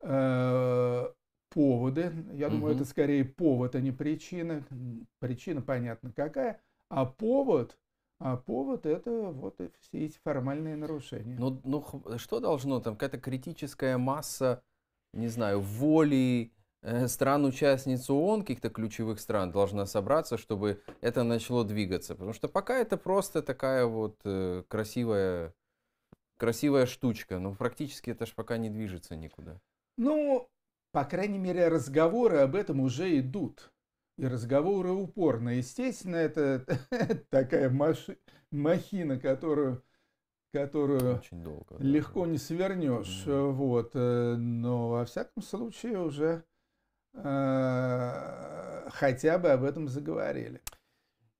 Э, поводы. Я угу. думаю, это скорее повод, а не причина. Причина понятно какая, а повод, а повод это вот все эти формальные нарушения. Ну, ну что должно там какая-то критическая масса, не знаю, воли э, стран-участниц ООН, каких-то ключевых стран, должна собраться, чтобы это начало двигаться. Потому что пока это просто такая вот э, красивая, красивая штучка, но ну, практически это же пока не движется никуда. Ну, по крайней мере, разговоры об этом уже идут. И разговоры упорно. Естественно, это такая маши... махина, которую, которую Очень долго, легко да. не свернешь. Mm. Вот. Э, но, во всяком случае, уже э, хотя бы об этом заговорили.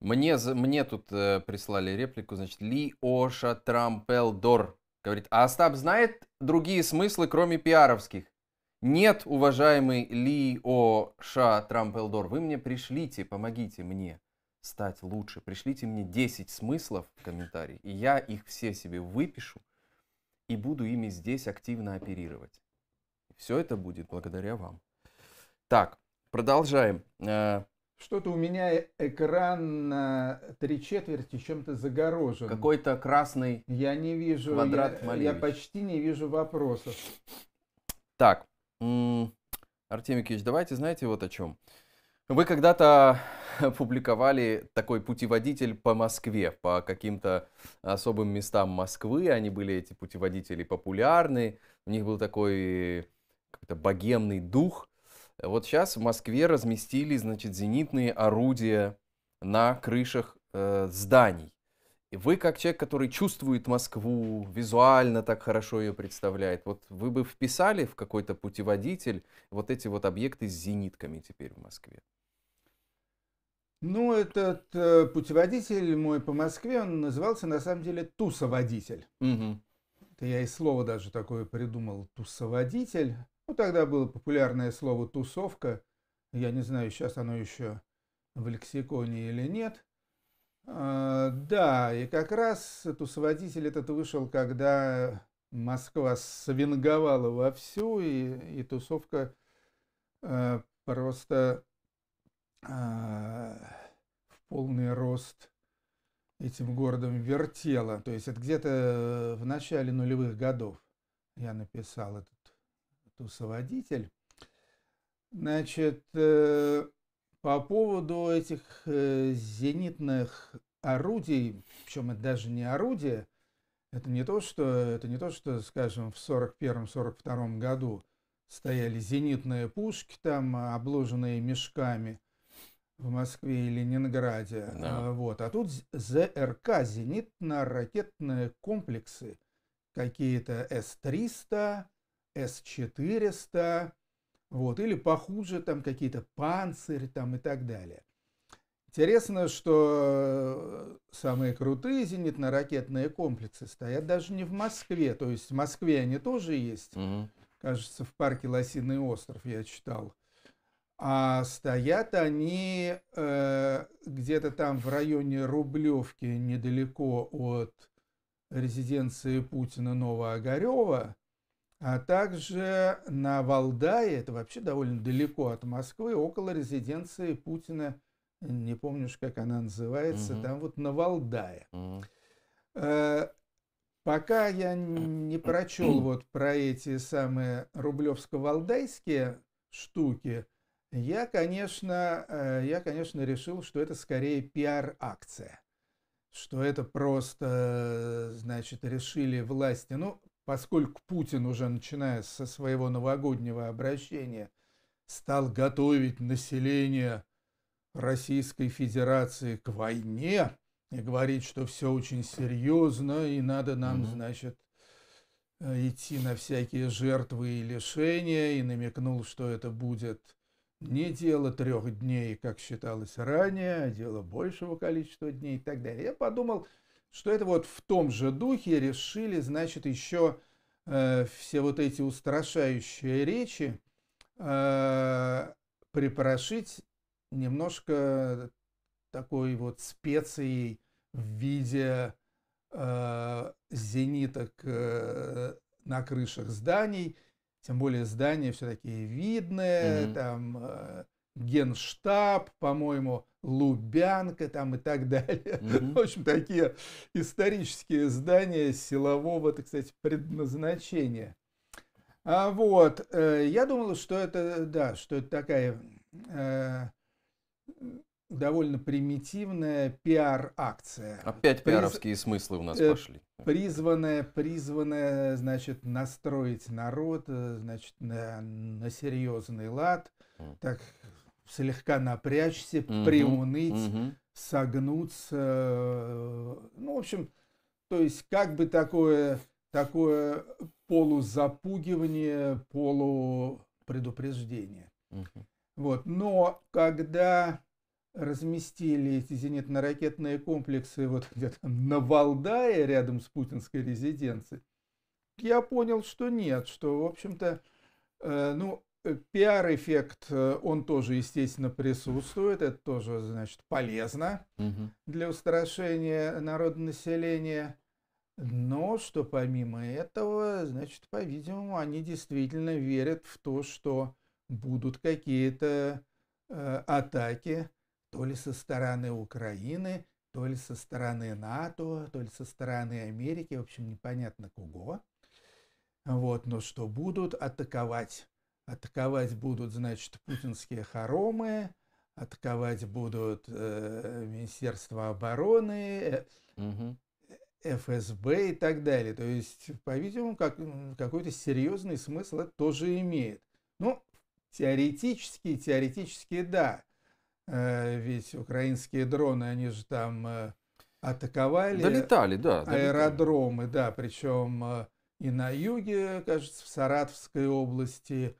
Мне, мне тут э, прислали реплику, значит, Ли Оша Трампелдор говорит, а Остап знает другие смыслы, кроме пиаровских? Нет, уважаемый Ли О Ша Трамп Элдор, вы мне пришлите, помогите мне стать лучше. Пришлите мне 10 смыслов в комментарии, и я их все себе выпишу и буду ими здесь активно оперировать. Все это будет благодаря вам. Так, продолжаем. Э, Что-то у меня экран на три четверти чем-то загорожен. Какой-то красный Я не вижу, квадрат я, я почти не вижу вопросов. Так, Артемий Кич, давайте знаете вот о чем. Вы когда-то публиковали такой путеводитель по Москве, по каким-то особым местам Москвы. Они были, эти путеводители, популярны. У них был такой какой-то богемный дух. Вот сейчас в Москве разместили, значит, зенитные орудия на крышах э, зданий. И вы как человек, который чувствует Москву, визуально так хорошо ее представляет, вот вы бы вписали в какой-то путеводитель вот эти вот объекты с зенитками теперь в Москве? Ну, этот э, путеводитель мой по Москве, он назывался на самом деле «Тусоводитель». Угу. Это я и слово даже такое придумал, «тусоводитель». Ну, тогда было популярное слово «тусовка». Я не знаю, сейчас оно еще в лексиконе или нет. А, да, и как раз тусоводитель этот вышел, когда Москва свинговала вовсю, и, и тусовка э, просто э, в полный рост этим городом вертела. То есть это где-то в начале нулевых годов я написал этот тусоводитель. Значит, э, по поводу этих э, зенитных орудий, причем это даже не орудие, это не то, что, это не то, что скажем, в 1941-1942 году стояли зенитные пушки, там, обложенные мешками в Москве и Ленинграде. Да. А, вот. А тут ЗРК, зенитно-ракетные комплексы, какие-то С-300, С-400, вот, или похуже, там какие-то панцирь там и так далее. Интересно, что э, самые крутые зенитно-ракетные комплексы стоят даже не в Москве. То есть в Москве они тоже есть. Угу. Кажется, в парке Лосиный остров я читал. А стоят они э, где-то там в районе Рублевки, недалеко от резиденции Путина Нового Новоогарева. А также на Валдае, это вообще довольно далеко от Москвы, около резиденции Путина, не помню уж, как она называется, угу. там вот на Валдае. Угу. Э, пока я не прочел вот про эти самые рублевско-валдайские штуки, я, конечно, э, я, конечно, решил, что это скорее пиар-акция что это просто, э, значит, решили власти. Ну, поскольку Путин уже начиная со своего новогоднего обращения стал готовить население Российской Федерации к войне и говорить, что все очень серьезно и надо нам, mm-hmm. значит, э, идти на всякие жертвы и лишения, и намекнул, что это будет не дело трех дней, как считалось ранее, а дело большего количества дней и так далее. Я подумал, что это вот в том же духе решили, значит, еще э, все вот эти устрашающие речи э, припорошить немножко такой вот специей в виде э, зениток э, на крышах зданий, тем более здания все такие видные, угу. там э, Генштаб, по-моему, Лубянка там и так далее. Угу. В общем, такие исторические здания силового, так сказать, предназначения. А вот, э, я думал, что это, да, что это такая э, довольно примитивная пиар-акция. Опять Приз... пиаровские смыслы у нас э, пошли. Призванная, призванная, значит, настроить народ, э, значит, на, на серьезный лад. Mm. Так слегка напрячься, угу, приуныть, угу. согнуться. Э, ну, в общем, то есть как бы такое, такое полузапугивание, полупредупреждение. Угу. Вот. Но когда разместили эти зенитно-ракетные комплексы вот где-то на Валдае рядом с путинской резиденцией, я понял, что нет, что, в общем-то, э, ну, Э, пиар-эффект, э, он тоже, естественно, присутствует. Это тоже, значит, полезно для устрашения населения. Но что помимо этого, значит, по-видимому, они действительно верят в то, что будут какие-то э, атаки то ли со стороны Украины, то ли со стороны НАТО, то ли со стороны Америки, в общем, непонятно кого. Вот, но что будут атаковать атаковать будут, значит, путинские хоромы, атаковать будут э, Министерство обороны, угу. Э, ФСБ и так далее. То есть, по-видимому, как, какой-то серьезный смысл это тоже имеет. Ну, теоретически, теоретически да. Э, ведь украинские дроны, они же там э, атаковали долетали, да, долетали. аэродромы, да, причем э, и на юге, кажется, в Саратовской области,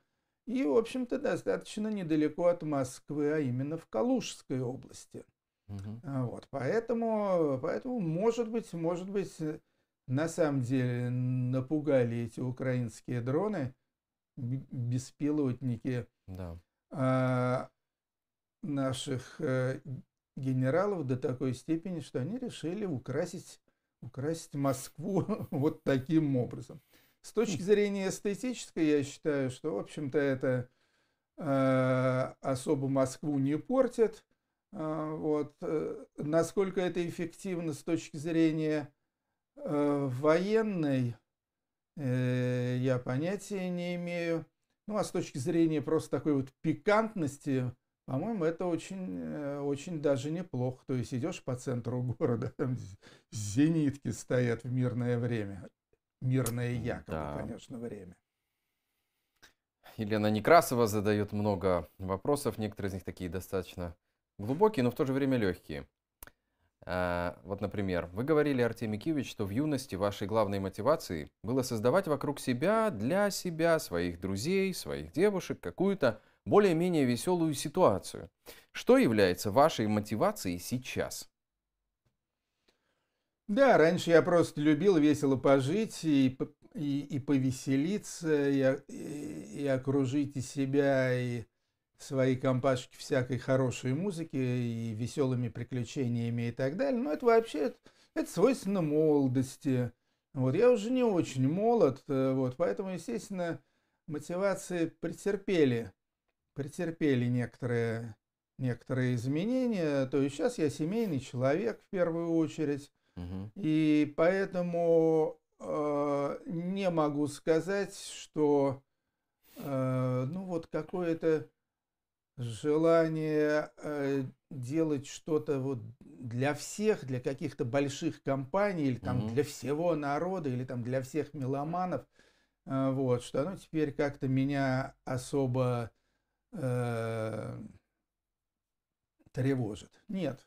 и, в общем-то, достаточно недалеко от Москвы, а именно в Калужской области. Угу. Вот, поэтому, поэтому, может быть, может быть, э, на самом деле напугали эти украинские дроны, беспилотники да. а, наших э, генералов до такой степени, что они решили украсить, украсить Москву вот таким образом. С точки зрения эстетической, я считаю, что, в общем-то, это э, особо Москву не портит. Э, вот. Э, насколько это эффективно с точки зрения э, военной, э, я понятия не имею. Ну, а с точки зрения просто такой вот пикантности, по-моему, это очень, э, очень даже неплохо. То есть идешь по центру города, там зенитки стоят в мирное время мирное якобы, да. конечно, время. Елена Некрасова задает много вопросов, некоторые из них такие достаточно глубокие, но в то же время легкие. Э, вот, например, вы говорили, Артемий Кивич, что в юности вашей главной мотивацией было создавать вокруг себя, для себя, своих друзей, своих девушек какую-то более-менее веселую ситуацию. Что является вашей мотивацией сейчас? Да, раньше я просто любил весело пожить и, и, и повеселиться, и, и, и окружить и себя, и свои компашки всякой хорошей музыки, и веселыми приключениями и так далее. Но это вообще это свойственно молодости. Вот я уже не очень молод, э, вот, поэтому, естественно, мотивации претерпели, претерпели некоторые, некоторые изменения. То есть сейчас я семейный человек в первую очередь, и поэтому э, не могу сказать, что э, ну вот какое-то желание э, делать что-то вот для всех, для каких-то больших компаний, или там угу. для всего народа, или там для всех меломанов, э, вот, что оно теперь как-то меня особо э, тревожит. Нет,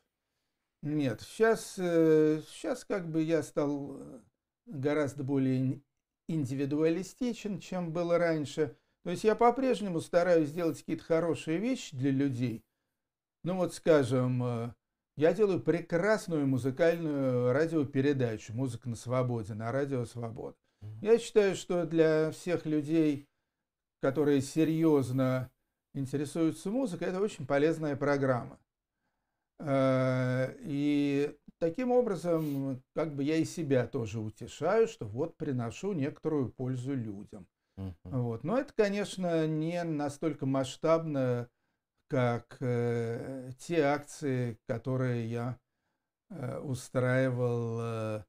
нет, сейчас, сейчас э, как бы я стал э, гораздо более индивидуалистичен, чем было раньше. То есть я по-прежнему стараюсь делать какие-то хорошие вещи для людей. Ну вот, скажем, э, я делаю прекрасную музыкальную радиопередачу «Музыка на свободе» на радио «Свобода». Я считаю, что для всех людей, которые серьезно интересуются музыкой, это очень полезная программа. Э, и таким образом, как бы я и себя тоже утешаю, что вот приношу некоторую пользу людям. uh Вот. Но это, конечно, не настолько масштабно, как э, те акции, которые я э, устраивал э,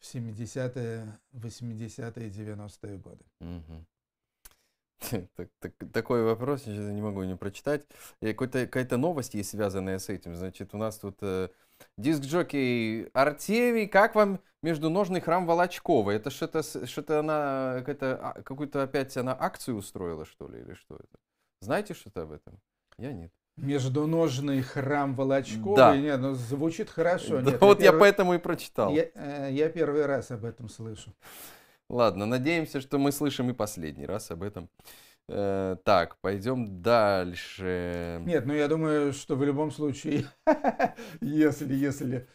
в 70-е, 80-е, 90-е годы. Угу. Так, так, такой вопрос, я сейчас не могу не прочитать. Какая-то новость есть, связанная с этим. Значит, у нас тут э, диск Джоки, Артемий. Как вам междуножный храм Волочкова? Это что-то, что-то она, какая-то, а, какую-то опять она акцию устроила, что ли, или что это? Знаете что-то об этом? Я нет. Междуножный храм Волочкова. Да. Нет, ну звучит хорошо. Да, нет, вот я, первый... поэтому и прочитал. Я, э, я первый раз об этом слышу. Ладно, надеемся, что мы слышим и последний раз об этом. Э, так, пойдем дальше. Нет, ну я думаю, что в любом случае, если, если...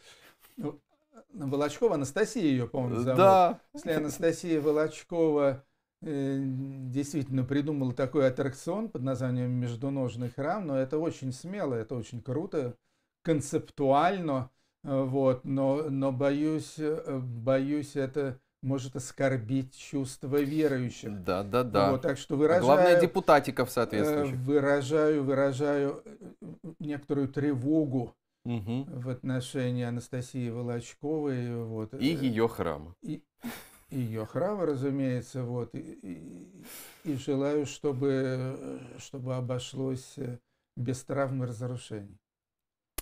Ну, э, Волочкова, Анастасия ее, по-моему, зовут. Да. Если Анастасия Волочкова э, действительно придумала такой аттракцион под названием «Междуножный храм», но это очень смело, это очень круто, концептуально, э, вот, но, но боюсь, э, боюсь, это может оскорбить чувства верующих. Да, да, да. Вот, так что а выражаю... Главное, депутатиков э, соответствующих. Выражаю, выражаю э, некоторую тревогу угу. в отношении Анастасии Волочковой. Вот. И ее храма. И, ее храма, разумеется, вот. И, и, и желаю, чтобы, чтобы обошлось э, без травм и разрушений.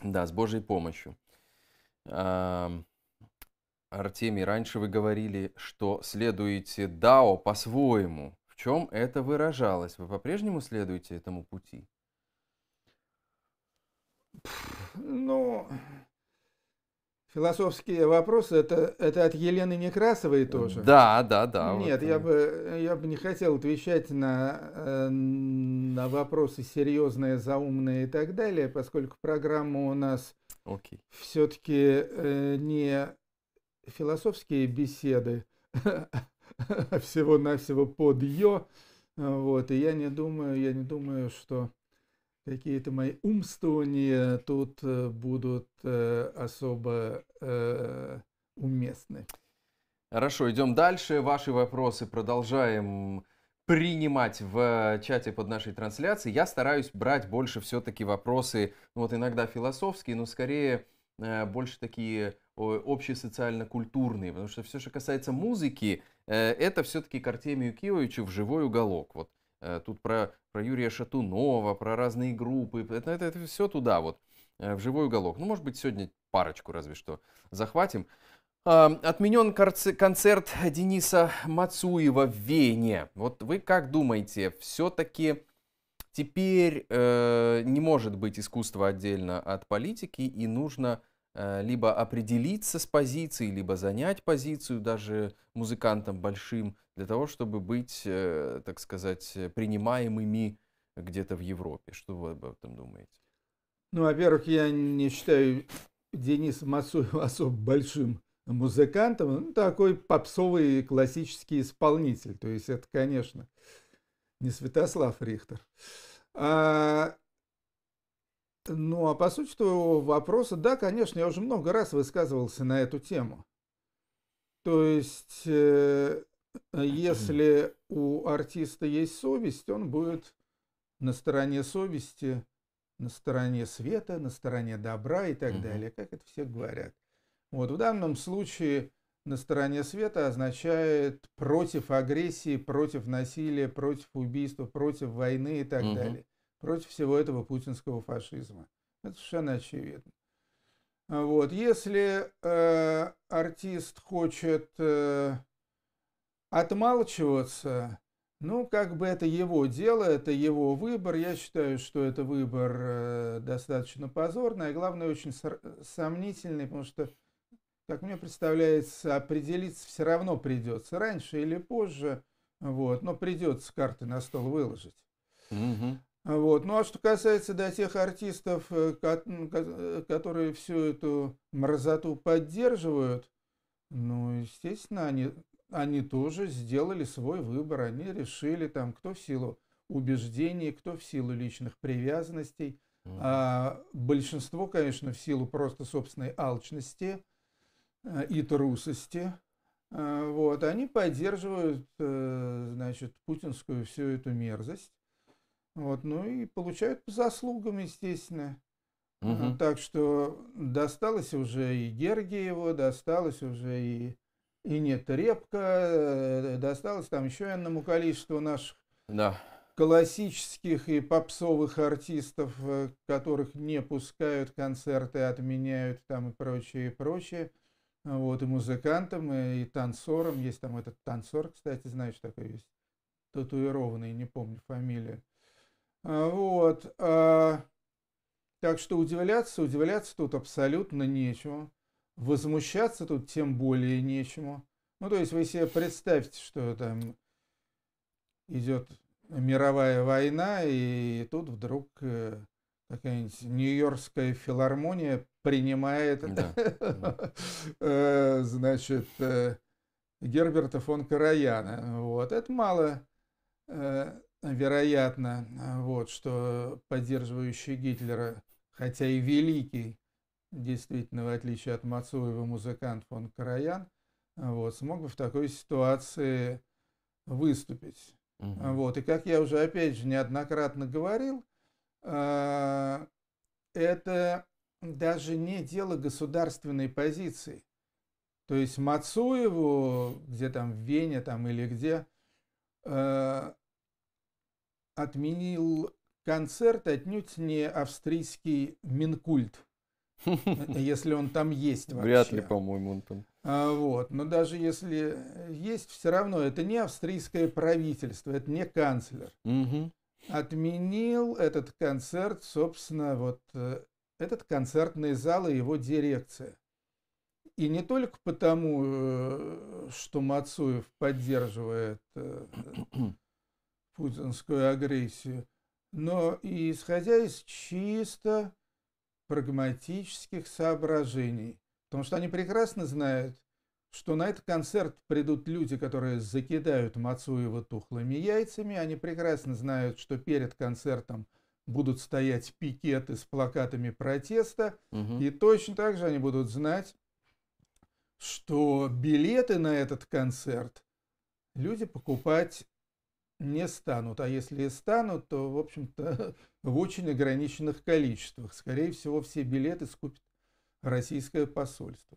Да, с Божьей помощью. А... Артемий, раньше вы говорили, что следуете Дао по-своему. В чем это выражалось? Вы по-прежнему следуете этому пути? Ну, философские вопросы, это, это от Елены Некрасовой тоже? Да, да, да. Нет, вот. я, бы, я бы не хотел отвечать на, э, на вопросы серьезные, заумные и так далее, поскольку программа у нас okay. все-таки э, не философские беседы всего-навсего под ее вот, и я не думаю, я не думаю, что какие-то мои умствования тут э, будут э, особо э, уместны. Хорошо, идем дальше. Ваши вопросы продолжаем принимать в чате под нашей трансляцией. Я стараюсь брать больше все-таки вопросы, ну, вот иногда философские, но скорее больше такие общесоциально-культурные, потому что все, что касается музыки, э, это все-таки к Артемию Киевичу в живой уголок. Вот э, тут про, про Юрия Шатунова, про разные группы, это, это, это все туда вот, э, в живой уголок. Ну, может быть, сегодня парочку разве что захватим. А, Отменен концерт Дениса Мацуева в Вене. Вот вы как думаете, все-таки теперь э, не может быть искусство отдельно от политики и нужно Э, либо определиться с позицией, либо занять позицию даже музыкантам большим для того, чтобы быть, э, так сказать, принимаемыми где-то в Европе. Что вы об этом думаете? Ну, во-первых, я не считаю Дениса Мацуева особо большим музыкантом. ну такой попсовый классический исполнитель. То есть это, конечно, не Святослав Рихтер. А ну, а по сути твоего вопроса, да, конечно, я уже много раз высказывался на эту тему. То есть, э, а если у артиста есть совесть, он будет на стороне совести, на стороне света, на стороне добра и так далее, как это все говорят. Вот в данном случае на стороне света означает против агрессии, против насилия, против убийства, против войны и так далее против всего этого путинского фашизма. Это совершенно очевидно. А вот. Если э, артист хочет э, отмалчиваться, ну, как бы это его дело, это его выбор. Я считаю, что это выбор э, достаточно позорный, а главное, очень сомнительный, потому что, как мне представляется, определиться все равно придется, раньше или позже, вот, но придется карты на стол выложить. Угу. Вот. Ну а что касается да, тех артистов, э, э, которые всю эту мразоту поддерживают, ну, естественно, они, они тоже сделали свой выбор, они решили там, кто в силу убеждений, кто в силу личных привязанностей, mm-hmm. а большинство, конечно, в силу просто собственной алчности э, и трусости. А, вот, они поддерживают, значит, путинскую всю эту мерзость. Вот, ну и получают по заслугам, естественно. Угу. Так что досталось уже и Гергиеву, досталось уже и, и нет Репка, э, досталось там еще иному количеству наших да. классических и попсовых артистов, э, которых не пускают, концерты отменяют там и прочее, и прочее. Вот, и музыкантам, и, и танцорам. Есть там этот танцор, кстати, знаешь, такой есть, татуированный, не помню фамилию. А, вот. А, так что удивляться, удивляться тут абсолютно нечему. Возмущаться тут тем более нечему. Ну, то есть вы себе представьте, что там идет мировая война, и тут вдруг э, какая-нибудь Нью-Йоркская филармония принимает, э, значит, э, Герберта фон Караяна. Вот, это мало вероятно, а, вот, что поддерживающий Гитлера, хотя и великий, действительно, в отличие от Мацуева, музыкант фон Караян, а, вот, смог бы в такой ситуации выступить. Угу. Вот, и как я уже, опять же, неоднократно говорил, это даже не дело государственной позиции. То есть Мацуеву, где там в Вене там, или где, отменил концерт отнюдь не австрийский Минкульт, если он там есть вообще. Вряд ли, по-моему, он там. А, вот. Но даже если есть, все равно это не австрийское правительство, это не канцлер. Угу. Отменил этот концерт, собственно, вот э, этот концертный зал и его дирекция. И не только потому, э, что Мацуев поддерживает э, путинскую агрессию, но и исходя из чисто прагматических соображений. Потому что они прекрасно знают, что на этот концерт придут люди, которые закидают Мацуева тухлыми яйцами. Они прекрасно знают, что перед концертом будут стоять пикеты с плакатами протеста. Угу. И точно так же они будут знать, что билеты на этот концерт люди покупать не станут. А если и станут, то, в общем-то, в очень ограниченных количествах. Скорее всего, все билеты скупит российское посольство.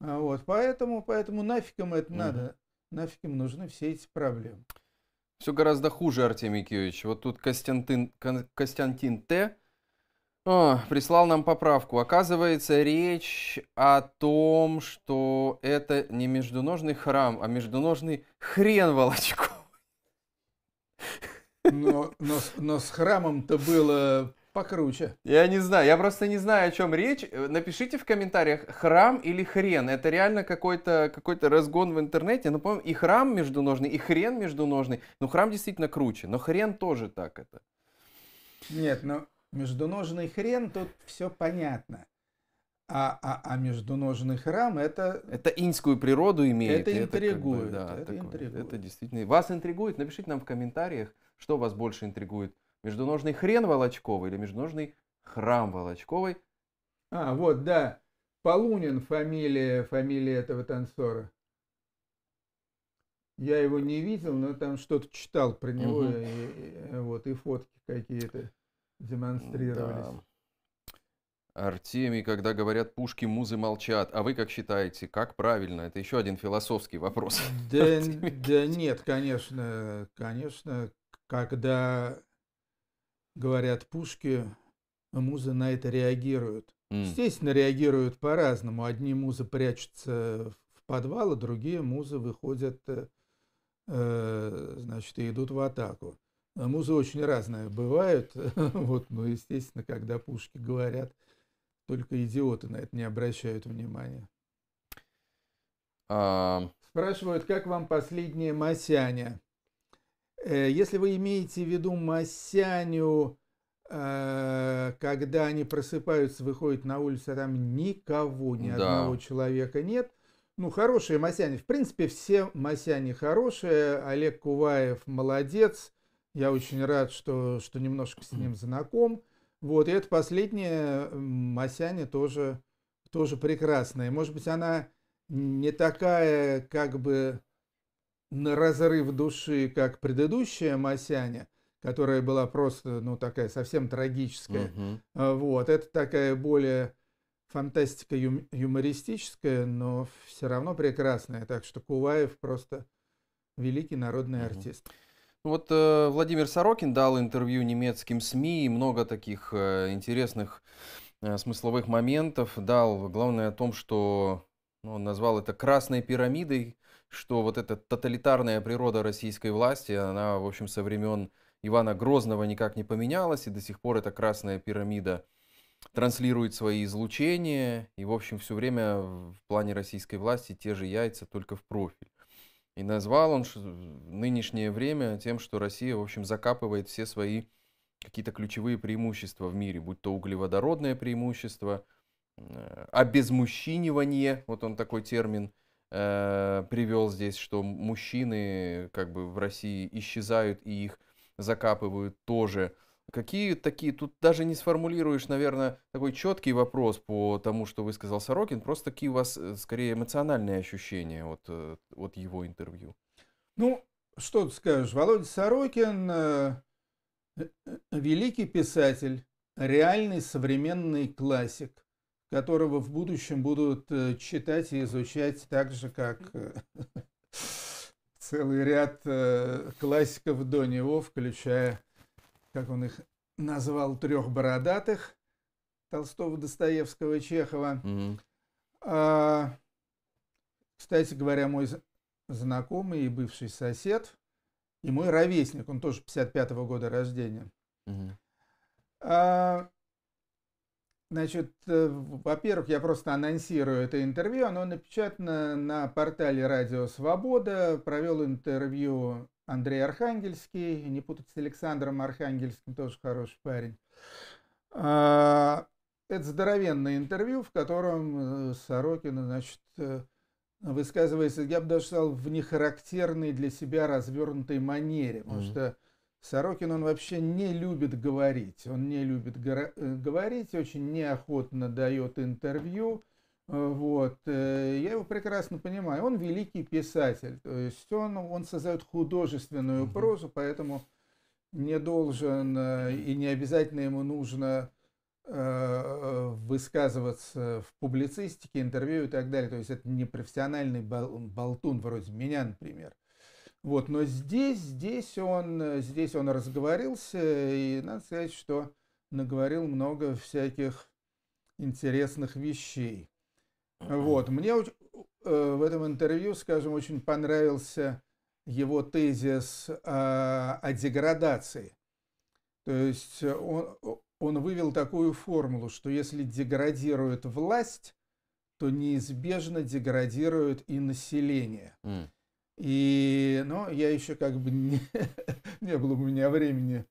А вот, поэтому, поэтому нафиг им это угу. надо, нафиг им нужны все эти проблемы. Все гораздо хуже, Артемий Киевич. Вот тут Костянтин, Костянтин Т. О, а, прислал нам поправку. Оказывается, речь о том, что это не междуножный храм, а междуножный хрен волочку. Но, но, но с храмом-то было покруче. Я не знаю, я просто не знаю, о чем речь. Э, напишите в комментариях, храм или хрен. Это реально какой-то какой разгон в интернете. Ну, по и храм междуножный, и хрен междуножный. Ну, храм действительно круче, но хрен тоже так это. Нет, ну, междуножный хрен, тут все понятно. А, а, а междуножный храм это... Это инскую природу имеет. Это интригует. Это, как бы, да, это, такое, интригует. это действительно... Вас интригует? Напишите нам в комментариях. Что вас больше интригует? Междуножный хрен Волочковой или междуножный храм Волочковой? А, вот, да. Полунин фамилия, фамилия этого танцора. Я его не видел, но там что-то читал про него, угу. и, и, вот, и фотки какие-то демонстрировались. Да. Артемий, когда говорят пушки, музы молчат. А вы как считаете, как правильно? Это еще один философский вопрос. Да, да нет, конечно, конечно, когда говорят пушки, музы на это реагируют. Mm. Естественно, реагируют по-разному. Одни музы прячутся в подвал, а другие музы выходят, э, э, значит, и идут в атаку. Музы очень разные бывают. вот, но ну, естественно, когда пушки говорят, только идиоты на это не обращают внимания. Um... Спрашивают, как вам последние Масяня? Э, если вы имеете в виду Масяню, э, когда они просыпаются, выходят на улицу, а там никого, ни да. одного человека нет. Ну, хорошие масяне. В принципе, все масяне хорошие. Олег Куваев молодец. Я очень рад, что, что немножко с ним знаком. Вот, и это последняя масяне тоже, тоже прекрасная. Может быть, она не такая, как бы, на разрыв души, как предыдущая Масяня, которая была просто, ну, такая совсем трагическая. Угу. Вот, это такая более фантастика юм- юмористическая, но все равно прекрасная. Так что Куваев просто великий народный угу. артист. Ну вот э, Владимир Сорокин дал интервью немецким СМИ и много таких э, интересных э, смысловых моментов дал. Главное о том, что ну, он назвал это красной пирамидой что вот эта тоталитарная природа российской власти, она, в общем, со времен Ивана Грозного никак не поменялась, и до сих пор эта красная пирамида транслирует свои излучения, и, в общем, все время в плане российской власти те же яйца, только в профиль. И назвал он нынешнее время тем, что Россия, в общем, закапывает все свои какие-то ключевые преимущества в мире, будь то углеводородное преимущество, э, обезмужчинивание, вот он такой термин – Э, привел здесь, что мужчины как бы в России исчезают и их закапывают тоже. Какие такие, тут даже не сформулируешь, наверное, такой четкий вопрос по тому, что вы сказал Сорокин, просто какие у вас э, скорее эмоциональные ощущения от, э, от его интервью? Ну, что ты скажешь, Володя Сорокин э, – великий писатель, реальный современный классик которого в будущем будут э, читать и изучать так же, как э, целый ряд э, классиков до него, включая, как он их назвал, трех бородатых Толстого, Достоевского, Чехова. А, кстати говоря, мой знакомый и бывший сосед, и мой ровесник, он тоже 55-го года рождения. Mm-hmm. Значит, э, во-первых, я просто анонсирую это интервью. Оно напечатано на портале «Радио Свобода». Провел интервью Андрей Архангельский. Не путать с Александром Архангельским, тоже хороший парень. А, это здоровенное интервью, в котором э, Сорокин, значит, э, высказывается, я бы даже сказал, в нехарактерной для себя развернутой манере. Потому mm-hmm. что Сорокин, он вообще не любит говорить. Он не любит э, говорить, очень неохотно дает интервью. Э, вот. Э, я его прекрасно понимаю. Он великий писатель. То есть он, он создает художественную mm -hmm. прозу, поэтому не должен и не обязательно ему нужно высказываться в публицистике, интервью и так далее. То есть это не профессиональный болтун вроде меня, например. Вот, но здесь, здесь он, э, здесь он разговорился, и надо сказать, что наговорил много всяких интересных вещей. Вот, мне э, в этом интервью, скажем, очень понравился его тезис о, о деградации. То есть э, он, он вывел такую формулу, что если деградирует власть, то неизбежно деградирует и население. Mm. И, ну, я еще как бы не, не было у меня времени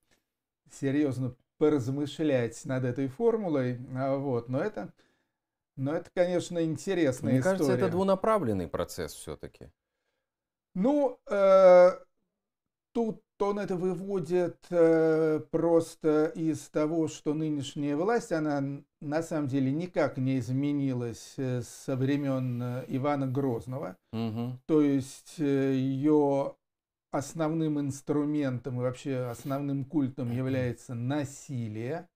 серьезно поразмышлять над этой формулой, а вот, но это, но это, конечно, интересная Мне история. Мне кажется, это двунаправленный процесс все-таки. Ну, э, тут он это выводит э, просто из того, что нынешняя власть, она на самом деле никак не изменилась э, со времен э, Ивана Грозного. Угу. То есть ее основным инструментом и вообще основным культом является насилие.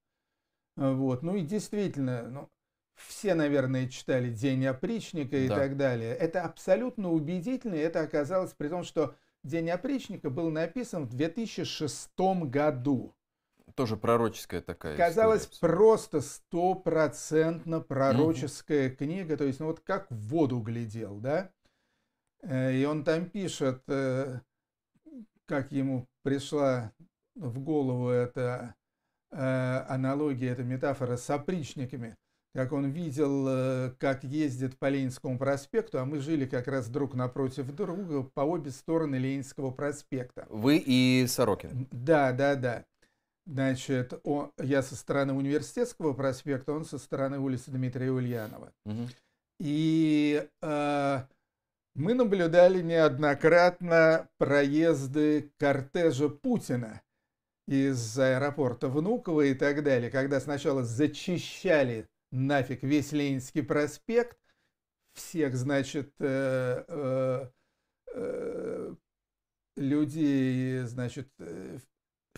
Вот. Ну и действительно, ну, все, наверное, читали «День опричника» и да. так далее. Это абсолютно убедительно, и это оказалось при том, что День опричника был написан в 2006 году. Тоже пророческая такая. Казалось, история. просто стопроцентно пророческая mm-hmm. книга. То есть, ну вот как в воду глядел, да? Э, и он там пишет, э, как ему пришла в голову эта э, аналогия, эта метафора с опричниками как он видел, э, как ездит по Ленинскому проспекту, а мы жили как раз друг напротив друга по обе стороны Ленинского проспекта. Вы и Сорокин. Да, да, да. Значит, он, я со стороны Университетского проспекта, он со стороны улицы Дмитрия Ульянова. Угу. И э, мы наблюдали неоднократно проезды кортежа Путина из аэропорта Внуково и так далее, когда сначала зачищали нафиг весь Ленинский проспект, всех, значит, э, э, э, людей, значит, э,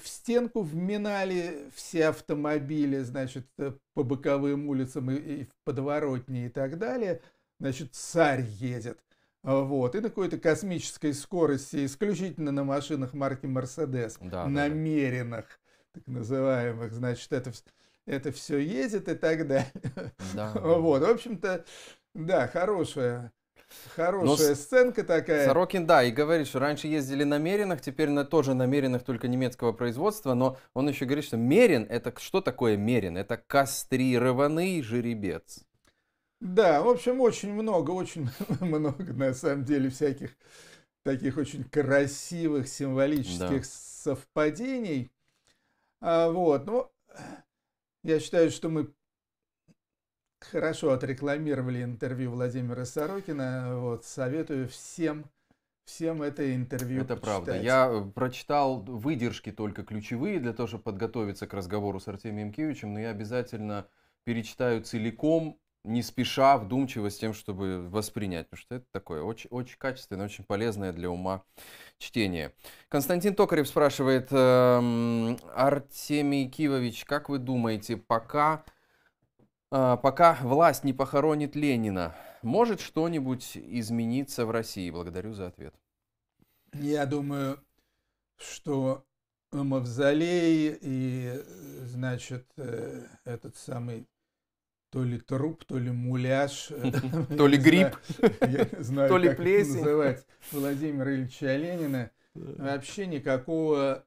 в стенку вминали все автомобили, значит, э, по боковым улицам и, и в подворотне и так далее. Значит, царь едет. Вот. И на какой-то космической скорости, исключительно на машинах марки «Мерседес», да, намеренных, да. так называемых, значит, это это все едет и так далее. Да. Вот, в общем-то, да, хорошая ну, Хорошая Но сценка такая. Сорокин, да, и говорит, что раньше ездили на Меринах, теперь на тоже на Меринах, только немецкого производства, но он еще говорит, что Мерин, это что такое Мерин? Это кастрированный жеребец. Да, в общем, очень много, очень много, на самом деле, всяких таких очень красивых символических да. совпадений. А, вот, ну, я считаю, что мы хорошо отрекламировали интервью Владимира Сорокина. Вот, советую всем всем это интервью. Это почитать. правда. Я э, прочитал выдержки только ключевые для того, чтобы подготовиться к разговору с Артемием Кивичем, но я обязательно перечитаю целиком не спеша, вдумчиво с тем, чтобы воспринять. Потому что это такое очень, очень качественное, очень полезное для ума чтение. Константин Токарев спрашивает, э, Артемий Кивович, как вы думаете, пока, э, пока власть не похоронит Ленина, может что-нибудь измениться в России? Благодарю за ответ. Я думаю, что мавзолей и, э, значит, э, этот самый то ли труп, то ли муляж. Э, то ли гриб, то ли плесень. называть Владимира Ильича Ленина. Вообще никакого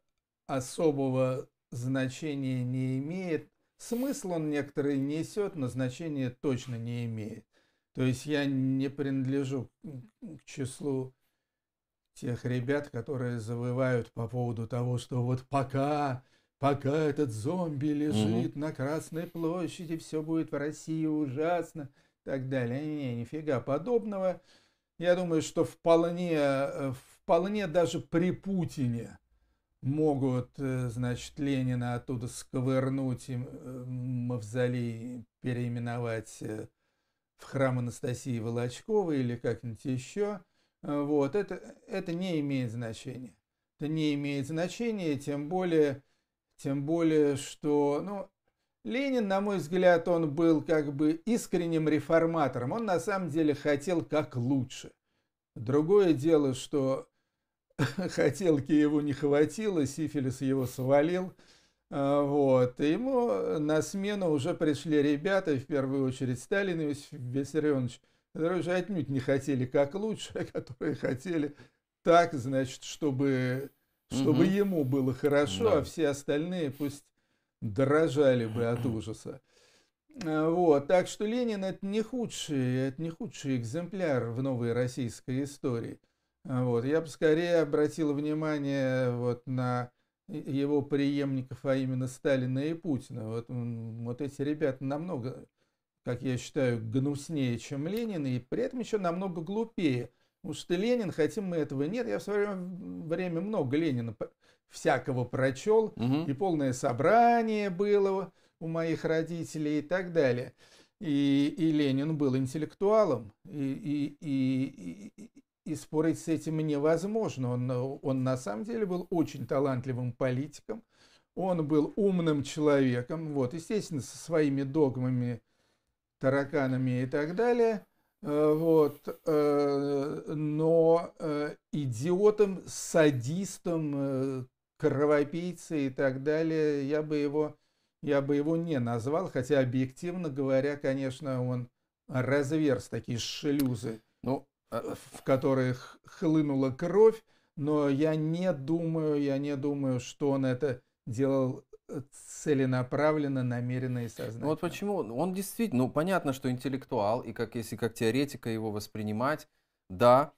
особого значения не имеет. Смысл он некоторые несет, но значения точно не имеет. То есть я не принадлежу к числу тех ребят, которые завывают по поводу того, что вот пока Пока этот зомби лежит угу. на Красной площади, все будет в России ужасно, и так далее. Не, нифига подобного. Я думаю, что вполне, э, вполне даже при Путине могут, э, значит, Ленина оттуда сковырнуть и мавзолей переименовать э, в храм Анастасии Волочковой или как-нибудь еще. Вот, это, это не имеет значения. Это не имеет значения, тем более тем более, что, ну, Ленин, на мой взгляд, он был как бы искренним реформатором. Он на самом деле хотел как лучше. Другое дело, что хотелки его не хватило, сифилис его свалил. А, вот. И ему на смену уже пришли ребята, в первую очередь Сталин Иосиф Виссарионович, которые уже отнюдь не хотели как лучше, а которые хотели так, значит, чтобы чтобы угу. ему было хорошо, а да. а все остальные пусть дрожали бы от ужаса. А, вот, так что Ленин это не худший, это не худший экземпляр в новой российской истории. А, вот, я бы скорее обратил внимание вот на его преемников, а именно Сталина и Путина. Вот, вот эти ребята намного, как я считаю, гнуснее, чем Ленин, и при этом еще намного глупее. Уж «Ну ты Ленин, хотим мы этого нет. Я в свое время много Ленина всякого прочел, угу. и полное собрание было у моих родителей и так далее. И, и Ленин был интеллектуалом, и, и, и, и, и спорить с этим невозможно. Он, он на самом деле был очень талантливым политиком, он был умным человеком, вот, естественно, со своими догмами, тараканами и так далее – Э, вот, э, но э, идиотом, садистом, кровопийцей и так далее я бы его, я бы его не назвал, хотя объективно говоря, конечно, он разверз такие шлюзы, ну, а в которых хлынула кровь, но я не думаю, я не думаю, что он это делал целенаправленно, намеренно и ну сознательно. Вот почему он действительно, ну понятно, что интеллектуал, и как если как теоретика его воспринимать, да,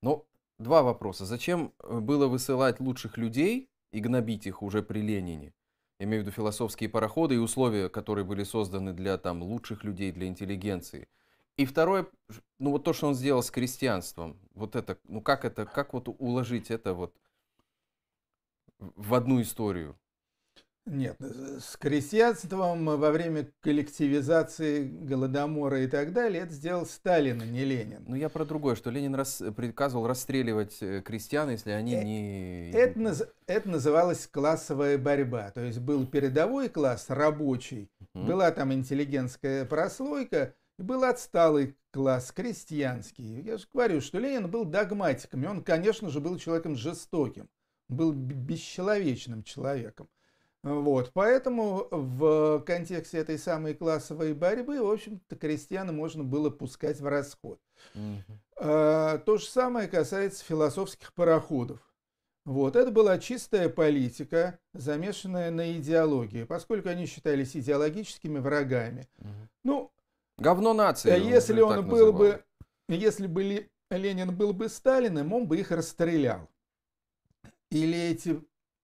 но два вопроса. Зачем э, было высылать лучших людей и гнобить их уже при Ленине? Я имею в виду философские пароходы и условия, которые были созданы для там лучших людей, для интеллигенции. И второе, ну вот то, что он сделал с крестьянством, вот это, ну как это, как вот уложить это вот в одну историю? Нет, э, с крестьянством э, во время коллективизации Голодомора и так далее это сделал Сталин, а не Ленин. Ну я про другое, что Ленин рас... Э, приказывал расстреливать крестьян, если они э- не... Это, наз... это называлась классовая борьба. То есть был передовой класс, рабочий, угу. была там интеллигентская прослойка, и был отсталый класс, крестьянский. Я же говорю, что Ленин был догматиком, и он, конечно же, был человеком жестоким, был бесчеловечным человеком. Вот, поэтому в контексте этой самой классовой борьбы, в общем-то, крестьяна можно было пускать в расход. Угу. А, то же самое касается философских пароходов. Вот, это была чистая политика, замешанная на идеологии, поскольку они считались идеологическими врагами. Угу. Ну, Говно нации. Э, ну, если он был называл. бы, если бы Ленин был бы Сталиным, он бы их расстрелял. Или эти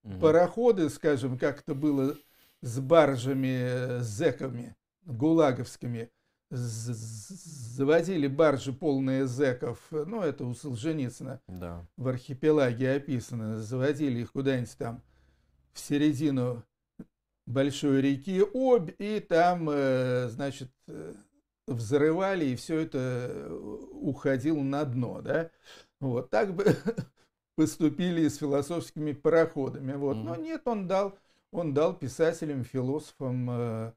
угу. пароходы, скажем, как это было с баржами, э, с зэками, гулаговскими, заводили баржи полные зэков, э, ну это у Солженицына да. в архипелаге описано, заводили их куда-нибудь там в середину большой реки Обь, и там, э, значит, взрывали, и все это уходило на дно, да. Вот так бы поступили с философскими пароходами. Вот. Но нет, он дал, он дал писателям, философам, э,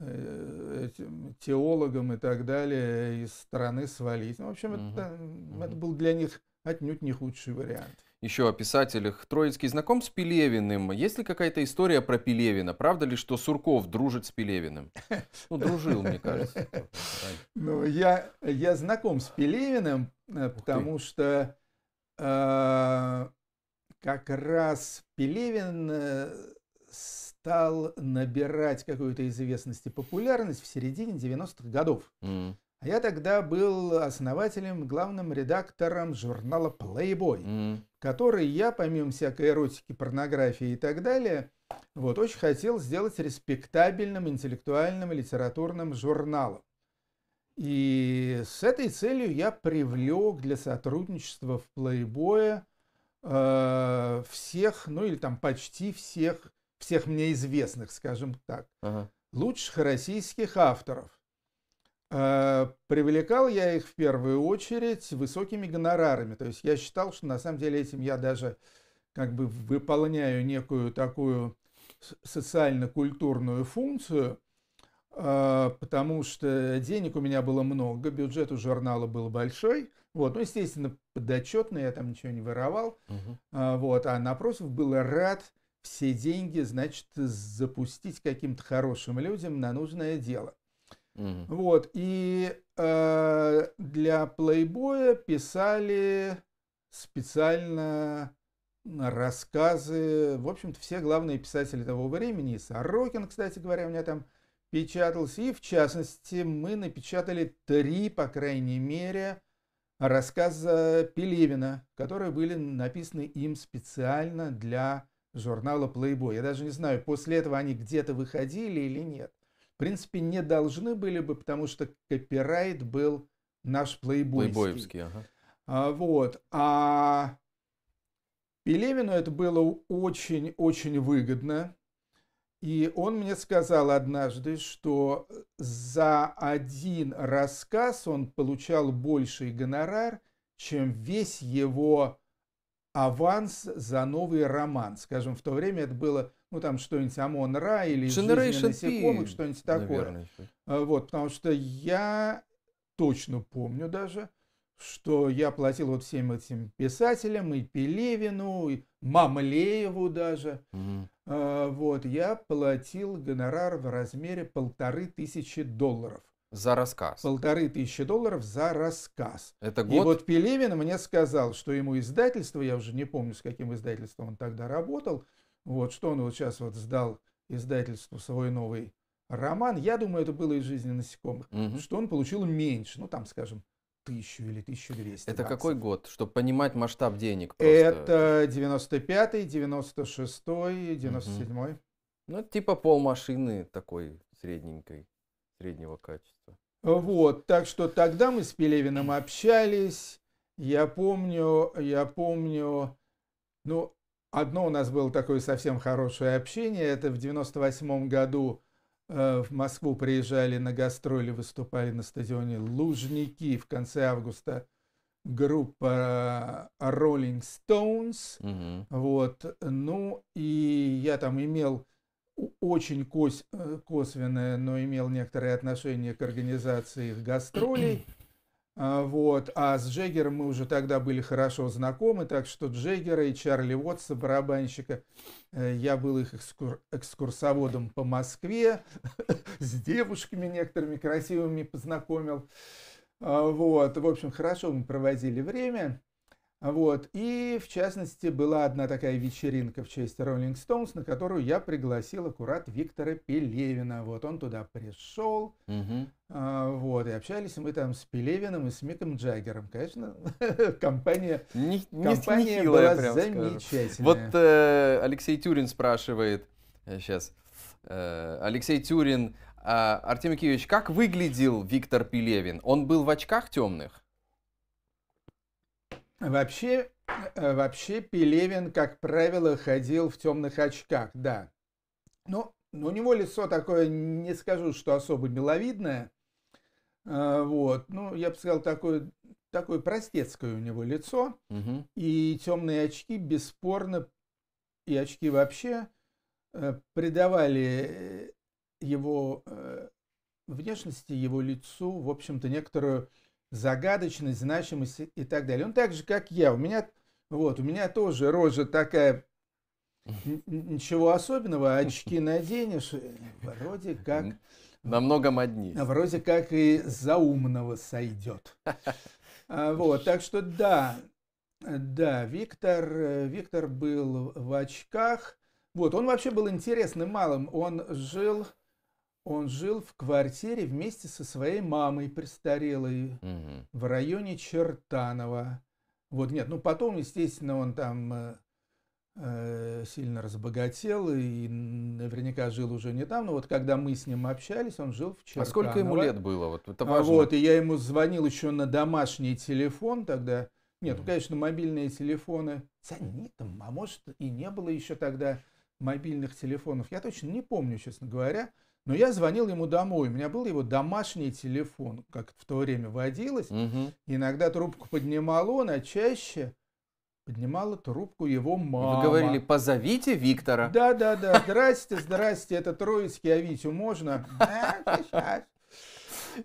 э теологам и так далее из страны свалить. Ну, в общем, это, э, это был для них отнюдь не худший вариант. Еще о писателях. Троицкий знаком с Пелевиным. Есть ли какая-то история про Пелевина? Правда ли, что Сурков дружит с Пелевиным? Ну, дружил, мне кажется. Ну, я, я знаком с Пелевиным, э, потому что а, как раз Пелевин э, стал набирать какую-то известность и популярность в середине 90-х годов. А я тогда был основателем, главным редактором журнала Playboy, mm. который я, помимо всякой эротики, порнографии и так далее, вот, очень хотел сделать респектабельным интеллектуальным литературным журналом. И с этой целью я привлек для сотрудничества в Playboy э, всех, ну или там почти всех, всех мне известных, скажем так, ага. лучших российских авторов. Э, привлекал я их в первую очередь высокими гонорарами. То есть я считал, что на самом деле этим я даже как бы выполняю некую такую социально-культурную функцию – а, потому что денег у меня было много, бюджет у журнала был большой. Вот, ну, естественно, подотчетный, я там ничего не воровал. Угу. Вот, а Напросов был рад все деньги, значит, запустить каким-то хорошим людям на нужное дело. Угу. Вот, и э, для плейбоя писали специально рассказы, в общем-то, все главные писатели того времени. И Сорокин, кстати говоря, у меня там печатался. И в частности, мы напечатали три, по крайней мере, рассказа Пелевина, которые были написаны им специально для журнала Playboy. Я даже не знаю, после этого они где-то выходили или нет. В принципе, не должны были бы, потому что копирайт был наш Playboy. Плейбоевский, ага. А, вот. А Пелевину это было очень-очень выгодно, и он мне сказал однажды, что э, за один рассказ он получал больший гонорар, чем весь его аванс за новый роман. Скажем, в то время это было, ну там что-нибудь ОМОН Ра или Generation насекомых, что-нибудь такое. Наверное. Э, вот, потому что я точно помню даже, что я платил вот всем этим писателям, и Пелевину, и Мамлееву даже. Угу. вот, я платил гонорар в размере полторы тысячи долларов. За рассказ. Полторы тысячи долларов за рассказ. Это год? И вот Пелевин мне сказал, что ему издательство, я уже не помню, с каким издательством он тогда работал, вот, что он вот сейчас вот сдал издательству свой новый роман. Я думаю, это было из жизни насекомых. Угу. Что он получил меньше, ну там, скажем, 1000 или 1200. Это баксов. какой год, чтобы понимать масштаб денег? Просто. Это 95-й, 96-й, 97-й. Угу. Ну, это типа пол машины такой средненькой, среднего качества. Вот, так что тогда мы с Пелевиным общались. Я помню, я помню, ну, одно у нас было такое совсем хорошее общение, это в 98 году Э, в Москву приезжали на гастроли, выступали на стадионе Лужники. В конце августа группа Rolling Stones. Угу. Вот. Ну, и я там имел очень кос, э, косвенное, но имел некоторые отношения к организации их гастролей. А, вот. А с Джеггером мы уже тогда были хорошо знакомы, так что Джеггера и Чарли Уотса, барабанщика, э, я был их экскур... экскурсоводом по Москве, с девушками некоторыми красивыми познакомил. А, вот, в общем, хорошо мы проводили время. Вот. И, в частности, была одна такая вечеринка в честь Rolling Stones, на которую я пригласил аккурат Виктора Пелевина. Вот он туда пришел. Угу. А, вот. И общались мы там с Пелевиным и с Миком Джаггером. Конечно, компания, не, компания не хилая, была замечательная. Скажу. Вот э, Алексей Тюрин спрашивает сейчас. Э, э, Алексей Тюрин, э, Артем Киевич, как выглядел Виктор Пелевин? Он был в очках темных? Вообще, э, вообще Пелевин, как правило, ходил в темных очках, да. Но, ну, но ну, у него лицо такое, не скажу, что особо миловидное. Э, вот, ну, я бы сказал, такое, такое простецкое у него лицо. Угу. И темные очки бесспорно, и очки вообще э, придавали его внешности, его лицу, в общем-то, некоторую загадочность, значимость и так далее. Он так же, как я. У меня, вот, у меня тоже рожа такая, ничего особенного, очки наденешь, э, вроде как... На многом одни. Вроде как и за умного сойдет. А, вот, так что да, да, Виктор, э, Виктор был в очках. Вот, он вообще был интересным малым. Он жил он жил в квартире вместе со своей мамой престарелой угу. в районе Чертанова. Вот нет, ну потом, естественно, он там э, э сильно разбогател и наверняка жил уже не там. Но вот когда мы с ним общались, он жил в Чертаново. А сколько ему лет было? Вот, это важно. вот и я ему звонил еще на домашний телефон тогда. Нет, ну, конечно, мобильные телефоны. Да нет, а может и не было еще тогда мобильных телефонов. Я точно не помню, честно говоря. Но я звонил ему домой, у меня был его домашний телефон, как в то время водилось. Угу. Иногда трубку поднимал он, а чаще поднимала трубку его мама. Вы говорили, позовите Виктора. Да, да, да. Здрасте, здрасте, это Троицкий, а Витю можно?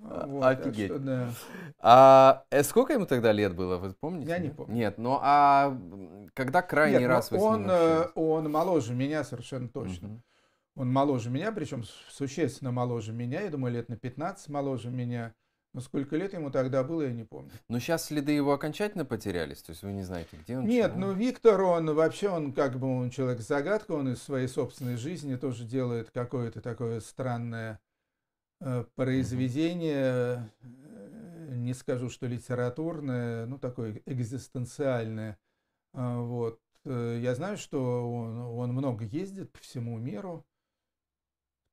Вот, Офигеть. Что, да. а, э, сколько ему тогда лет было, вы помните? Я не помню. Нет, но ну, а когда крайний Нет, ну, раз вы он, с ним э, общались? Он моложе меня совершенно точно. Угу. Он моложе меня, причем существенно моложе меня, я думаю, лет на 15 моложе меня. Но сколько лет ему тогда было, я не помню. Но сейчас следы его окончательно потерялись? То есть вы не знаете, где он? Нет, чего? ну Виктор, он вообще, он как бы он человек-загадка, он из своей собственной жизни тоже делает какое-то такое странное э, произведение, э, не скажу, что литературное, ну такое экзистенциальное. А э, вот. Я знаю, что он, он много ездит по всему миру,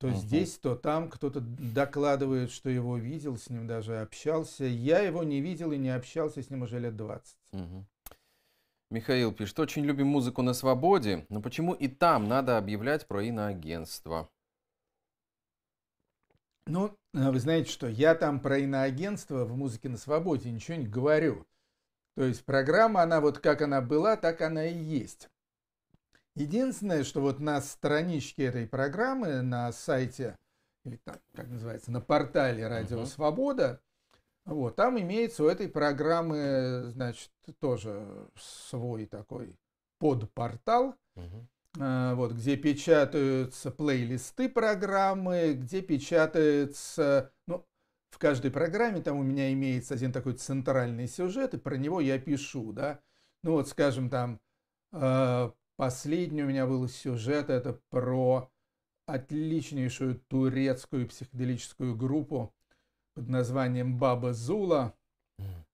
то угу. здесь, то там кто-то докладывает, что его видел, с ним даже общался. Я его не видел и не общался с ним уже лет 20. Угу. Михаил пишет, очень любим музыку на свободе, но почему и там надо объявлять про иноагентство? Ну, а вы знаете, что я там про иноагентство в «Музыке на свободе» ничего не говорю. То есть программа, она вот как она была, так она и есть. Единственное, что вот на страничке этой программы, на сайте, или так, как называется, на портале Радио Свобода, вот, там имеется у этой программы, значит, тоже свой такой подпортал, угу. вот, где печатаются плейлисты программы, где печатается, ну, в каждой программе там у меня имеется один такой центральный сюжет, и про него я пишу, да. Ну вот, скажем, там э, Последний у меня был сюжет, это про отличнейшую турецкую психоделическую группу под названием Баба Зула.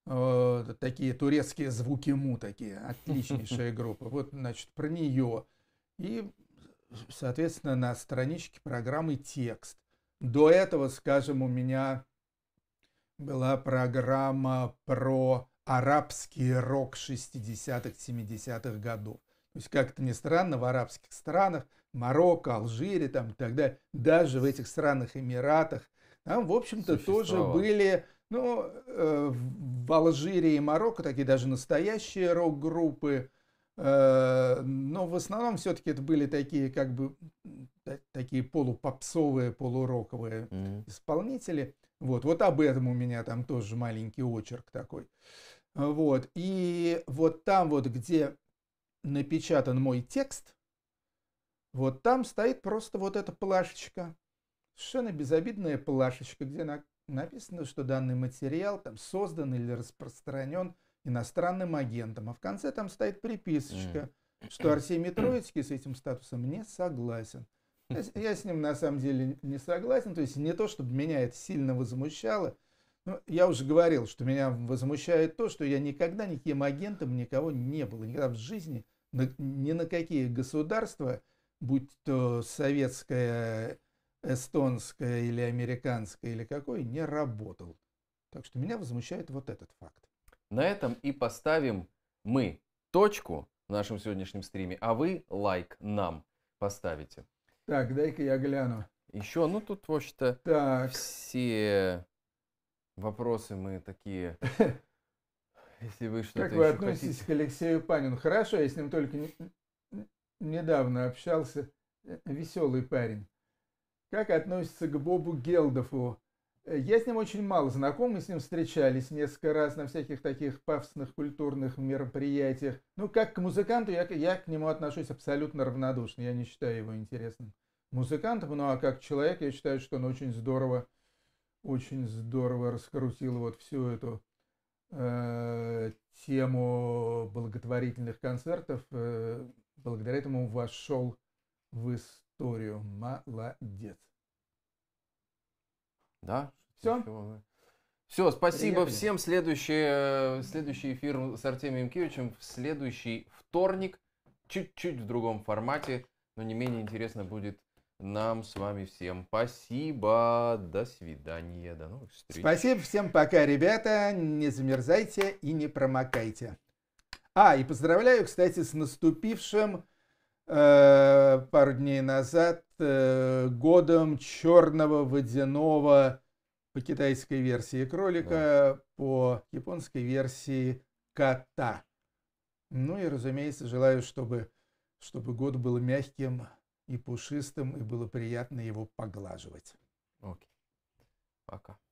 Mm. такие турецкие звуки му такие, отличнейшая группа. Вот, значит, про нее. И, соответственно, на страничке программы текст. До этого, скажем, у меня была программа про арабский рок 60-х, 70-х годов есть, как это ни странно, в арабских странах, Марокко, Алжире там, и так далее, даже в этих странах Эмиратах, там, в общем-то, тоже были, ну, э, в Алжире и Марокко такие даже настоящие рок-группы, э, но в основном все-таки это были такие, как бы, такие полупопсовые, полуроковые mm-hmm. исполнители. Вот, вот об этом у меня там тоже маленький очерк такой. Вот, и вот там вот, где напечатан мой текст, вот там стоит просто вот эта плашечка, совершенно безобидная плашечка, где на, написано, что данный материал там создан или распространен иностранным агентом, а в конце там стоит приписочка, что Арсений Троицкий с этим статусом не согласен. Я, я с ним на самом деле не согласен, то есть не то, чтобы меня это сильно возмущало – ну, я уже говорил, что меня возмущает то, что я никогда никаким агентом никого не был, никогда в жизни, ни на какие государства, будь то советское, эстонское или американское или какое, не работал. Так что меня возмущает вот этот факт. На этом и поставим мы точку в нашем сегодняшнем стриме, а вы лайк нам поставите. Так, дай-ка я гляну. Еще, ну тут, в общем-то, так. все вопросы мы такие. Если вы что-то Как вы относитесь хотите? к Алексею Панину? Хорошо, я с ним только не, недавно общался. Э, Веселый парень. Как относится к Бобу Гелдову? Э, я с ним очень мало знаком, мы с ним встречались несколько раз на всяких таких пафосных культурных мероприятиях. Ну, как к музыканту, я, я к нему отношусь абсолютно равнодушно, я не считаю его интересным музыкантом, ну а как человек, я считаю, что он очень здорово очень здорово раскрутил вот всю эту э, тему благотворительных концертов. Э, благодаря этому вошел в историю. Молодец. Да? Все? Все, спасибо Приехали. всем. Следующий, э, следующий эфир с Артемием Киевичем в следующий вторник. Чуть-чуть в другом формате, но не менее интересно будет нам с вами всем. Спасибо, до свидания, до новых встреч. Спасибо всем, пока, ребята, не замерзайте и не промокайте. А, и поздравляю, кстати, с наступившим э, пару дней назад э, годом черного водяного по китайской версии кролика, да. по японской версии кота. Ну и, разумеется, желаю, чтобы, чтобы год был мягким, и пушистым, и было приятно его поглаживать. Окей. Пока.